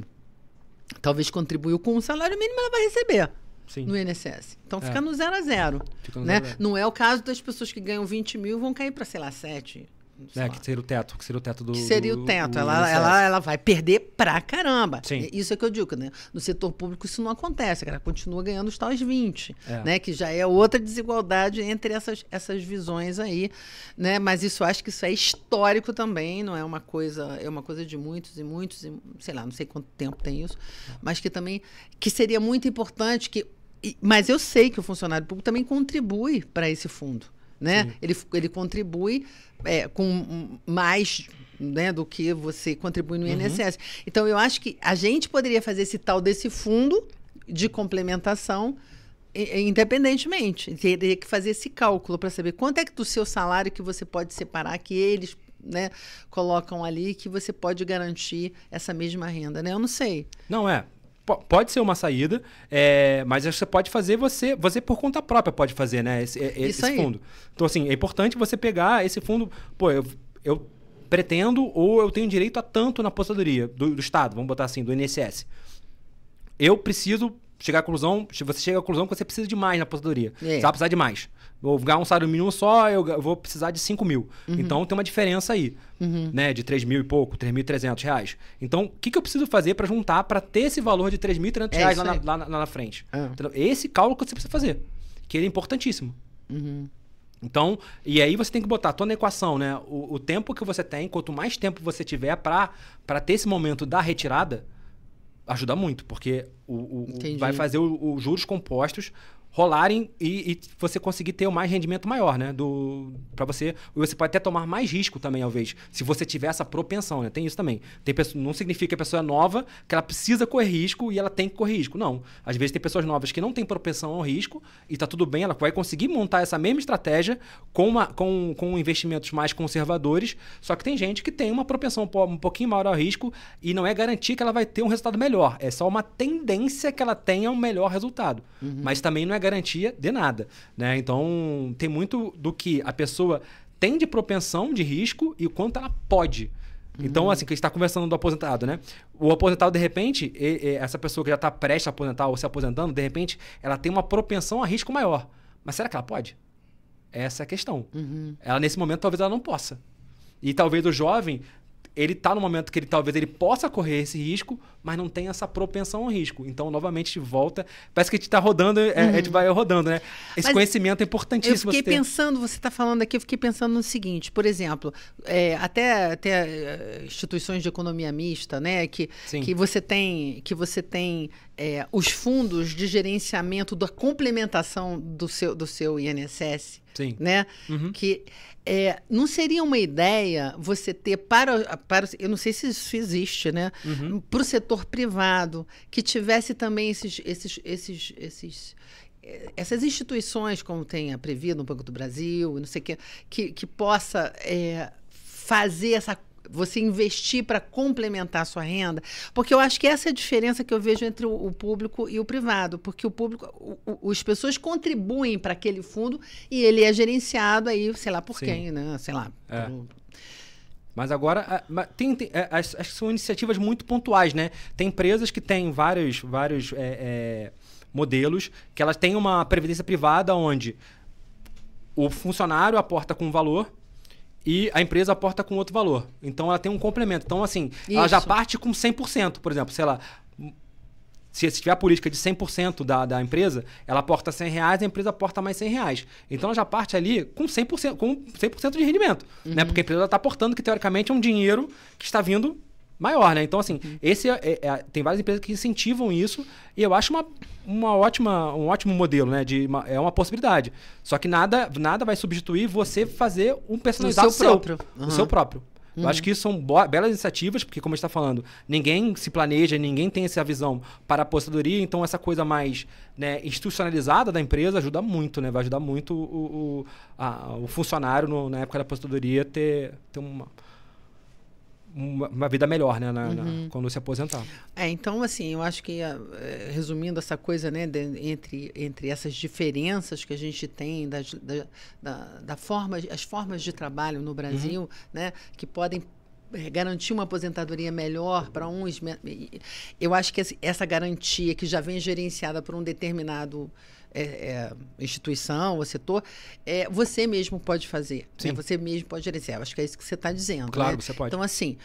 talvez contribuiu com um salário mínimo ela vai receber Sim. no INSS. Então é. fica é. no zero a zero. Fica no né? zero. Não é o caso das pessoas que ganham 20 mil vão cair para, sei lá, 7, é, que seria o teto, que seria o teto do. Que seria o teto. Do, ela, do ela, ela vai perder pra caramba. Sim. Isso é que eu digo, né? No setor público isso não acontece, ela Continua ganhando os tais 20, é. né? Que já é outra desigualdade entre essas, essas visões aí, né? Mas isso acho que isso é histórico também, não é uma coisa, é uma coisa de muitos e muitos, e, sei lá, não sei quanto tempo tem isso, mas que também que seria muito importante que mas eu sei que o funcionário público também contribui para esse fundo né? Ele, ele contribui é, com mais né, do que você contribui no INSS. Uhum. Então, eu acho que a gente poderia fazer esse tal desse fundo de complementação independentemente. Teria que fazer esse cálculo para saber quanto é que do seu salário que você pode separar, que eles né, colocam ali, que você pode garantir essa mesma renda. Né? Eu não sei. Não é pode ser uma saída, é, mas você pode fazer você, você por conta própria pode fazer, né? Esse, esse, esse fundo. Então, assim, é importante você pegar esse fundo. Pô, eu, eu pretendo ou eu tenho direito a tanto na apostadoria do, do Estado, vamos botar assim, do INSS. Eu preciso chegar à conclusão, você chega à conclusão que você precisa de mais na aposentadoria. É. Você vai precisar de mais. Vou ganhar um salário mínimo só, eu vou precisar de 5 mil. Uhum. Então tem uma diferença aí, uhum. né? De 3 mil e pouco, 3.300 reais. Então, o que, que eu preciso fazer para juntar para ter esse valor de 3.300 é reais lá na, lá, lá na, frente? Ah. Esse cálculo que você precisa fazer, que ele é importantíssimo. Uhum. Então, e aí você tem que botar toda a equação, né? O, o tempo que você tem, quanto mais tempo você tiver para ter esse momento da retirada, ajuda muito, porque o, o vai fazer os juros compostos rolarem e, e, você conseguir ter um mais rendimento maior, né? Do para você, você pode até tomar mais risco também, talvez, se você tiver essa propensão, né? Tem isso também. Tem pessoa, não significa que a pessoa é nova que ela precisa correr risco e ela tem que correr risco. Não. Às vezes tem pessoas novas que não têm propensão ao risco e tá tudo bem, ela vai conseguir montar essa mesma estratégia com uma, com, com investimentos mais conservadores, só que tem gente que tem uma propensão um pouquinho maior ao risco e não é garantir que ela vai ter um resultado melhor. É só uma tendência que ela tenha um melhor resultado. Uhum. Mas também não é garantia de nada. Né? Então, tem muito do que a pessoa tem de propensão de risco e o quanto ela pode. Então, hum. assim, que a gente está conversando do aposentado, né? O aposentado, de repente, e, e, essa pessoa que já está prestes a aposentar ou se aposentando, de repente, ela tem uma propensão a risco maior. Mas será que ela pode? Essa é a questão. Uhum. Ela, nesse momento, talvez ela não possa. E talvez o jovem ele está no momento que ele talvez ele possa correr esse risco, mas não tem essa propensão ao risco. Então, novamente, volta. Parece que a gente está rodando, é, uhum. a gente uhum. vai rodando, né? Esse mas conhecimento é importantíssimo. Eu fiquei você pensando, você está falando aqui, eu fiquei pensando no seguinte, por exemplo, é, até, até eh, instituições de economia mista, né? Que, que você tem, que você tem é, os fundos de gerenciamento da complementação do seu, do seu INSS, Sim. né? Uhum. Que é, não seria uma ideia você ter para, para. Eu não sei se isso existe, né? Uhum. Para o setor privado, que tivesse também esses, esses, esses, esses, essas instituições, como tem a Previ no Banco do Brasil, não sei o que, que, que possa é, fazer essa você investir para complementar a sua renda, porque eu acho que essa é a diferença que eu vejo entre o, o público e o privado, porque o público, o, o, as pessoas contribuem para aquele fundo e ele é gerenciado aí, sei lá por Sim. quem, né? Sei lá. É. Por... Mas agora, tem, tem, é, acho que são iniciativas muito pontuais, né? Tem empresas que têm vários, vários é, é, modelos, que elas têm uma previdência privada onde o funcionário aporta com valor e a empresa aporta com outro valor. Então ela tem um complemento. Então, assim, Isso. ela já parte com 100%, por exemplo, sei lá. Se, se tiver a política de 100% da, da empresa, ela aporta 100 reais, a empresa aporta mais 100 reais. Então ela já parte ali com 100%, com 100 de rendimento. Né? Uhum. Né? Porque a empresa está aportando, que teoricamente é um dinheiro que está vindo maior, né? Então, assim, uhum. esse é, é, é, tem várias empresas que incentivam isso e eu acho uma, uma ótima, um ótimo modelo, né? De uma, é uma possibilidade. Só que nada, nada vai substituir você fazer um personalizado o seu, seu próprio. Uhum. O seu uhum. próprio. Eu acho uhum. que isso são belas iniciativas, porque, como está falando, ninguém se planeja, ninguém tem essa visão para a apostadoria, então essa coisa mais né, institucionalizada da empresa ajuda muito, né? Vai ajudar muito o, o, a, o funcionário no, na época da apostadoria ter, ter uma, uma, uma vida melhor, né? Na, uhum. na, quando se aposentar. É, então, assim, eu acho que, eh, resumindo essa coisa, né, de, entre, entre essas diferenças que a gente tem, das, da, da, da forma, as formas de trabalho no Brasil, uhum. né, que podem eh, garantir uma aposentadoria melhor para uns. Eu acho que essa garantia que já vem gerenciada por um determinado é, é, instituição ou setor, é, você mesmo pode fazer. Né? Você mesmo pode gerenciar. Acho que é isso que você está dizendo. Claro, né? você pode. Então, assim,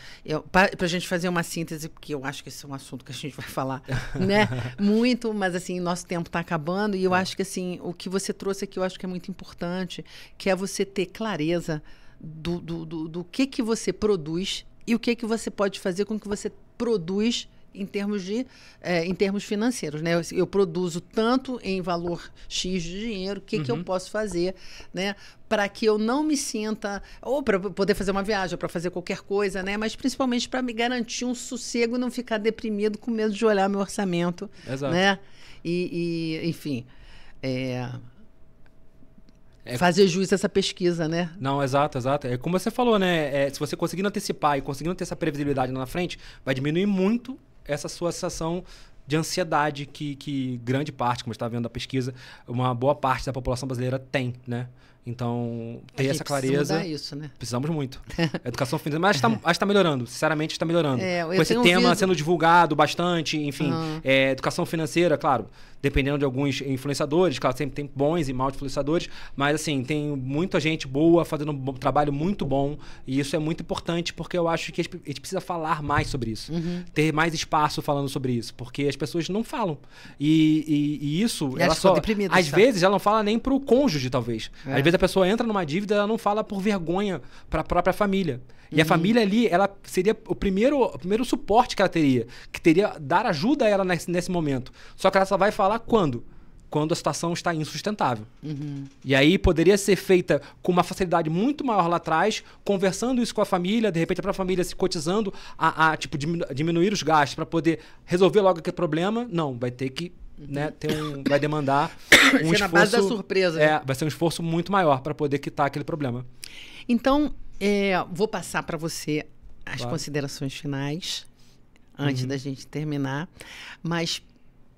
para a gente fazer uma síntese, porque eu acho que esse é um assunto que a gente vai falar né? muito, mas assim, nosso tempo está acabando, e eu é. acho que assim, o que você trouxe aqui eu acho que é muito importante, que é você ter clareza do, do, do, do que, que você produz e o que, que você pode fazer com que você produz em termos de é, em termos financeiros, né? Eu, eu, produzo tanto em valor X de dinheiro, o que, uhum. que eu uhum. posso fazer, né? Para que eu não me sinta, ou para poder fazer uma viagem, para fazer qualquer coisa, né? Mas principalmente para me garantir um sossego e não ficar deprimido com medo de olhar meu orçamento. Exato. né? E, e enfim. É... É... Fazer juízo essa pesquisa, né? Não, exato, exato. É como você falou, né? É, se você conseguindo antecipar e conseguindo ter essa previsibilidade lá na frente, vai diminuir muito essa sua sensação de ansiedade que, que grande parte, como está vendo da pesquisa, uma boa parte da população brasileira tem, né? Então, ter é essa clareza. isso, né? Precisamos muito. Educação financeira. Mas acho que está tá melhorando, sinceramente, está melhorando. É, Com esse tema ouvido... sendo divulgado bastante, enfim. Uhum. É, educação financeira, claro, dependendo de alguns influenciadores, claro, sempre tem bons e maus influenciadores, mas assim, tem muita gente boa fazendo um trabalho muito bom e isso é muito importante porque eu acho que a gente precisa falar mais sobre isso, uhum. ter mais espaço falando sobre isso, porque as pessoas não falam. E, e, e isso, e ela só. Às sabe? vezes ela não fala nem pro cônjuge, talvez. É. Às vezes a pessoa entra numa dívida ela não fala por vergonha para a própria família. E a uhum. família ali, ela seria o primeiro, o primeiro suporte que ela teria, que teria dar ajuda a ela nesse, nesse momento. Só que ela só vai falar quando? Quando a situação está insustentável. Uhum. E aí poderia ser feita com uma facilidade muito maior lá atrás, conversando isso com a família, de repente a própria família se cotizando a, a tipo, diminuir os gastos para poder resolver logo aquele problema. Não, vai ter que uhum. né, tem um, vai demandar um esforço, na base da surpresa. Né? É, vai ser um esforço muito maior para poder quitar aquele problema. Então, é, vou passar para você as claro. considerações finais, antes uhum. da gente terminar. Mas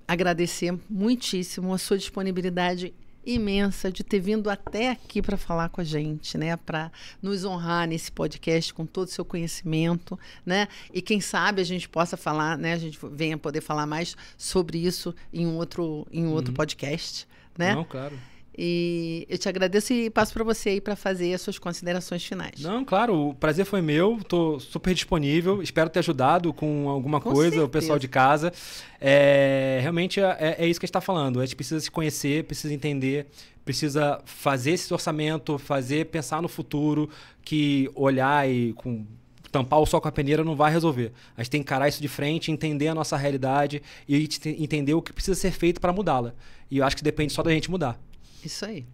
agradecer muitíssimo a sua disponibilidade imensa de ter vindo até aqui para falar com a gente, né? Para nos honrar nesse podcast com todo o seu conhecimento, né? E quem sabe a gente possa falar, né? A gente venha poder falar mais sobre isso em outro em outro uhum. podcast, né? Não, claro. E eu te agradeço e passo para você aí para fazer as suas considerações finais. Não, claro, o prazer foi meu, estou super disponível, espero ter ajudado com alguma com coisa, certeza. o pessoal de casa. É, realmente é, é, é isso que a gente está falando, a gente precisa se conhecer, precisa entender, precisa fazer esse orçamento, fazer, pensar no futuro, que olhar e com tampar o sol com a peneira não vai resolver. A gente tem que encarar isso de frente, entender a nossa realidade e entender o que precisa ser feito para mudá-la. E eu acho que depende só da gente mudar. Isso aí.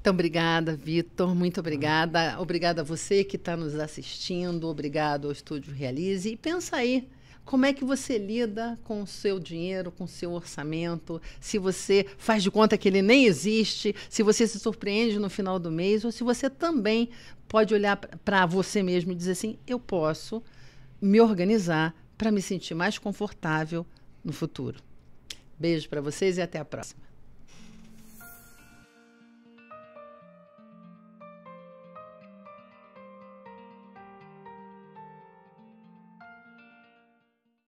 Então, obrigada, Vitor. Muito obrigada. Obrigada a você que está nos assistindo. Obrigado ao Estúdio Realize. E pensa aí, como é que você lida com o seu dinheiro, com o seu orçamento, se você faz de conta que ele nem existe, se você se surpreende no final do mês, ou se você também pode olhar para você mesmo e dizer assim: eu posso me organizar para me sentir mais confortável no futuro. Beijo para vocês e até a próxima.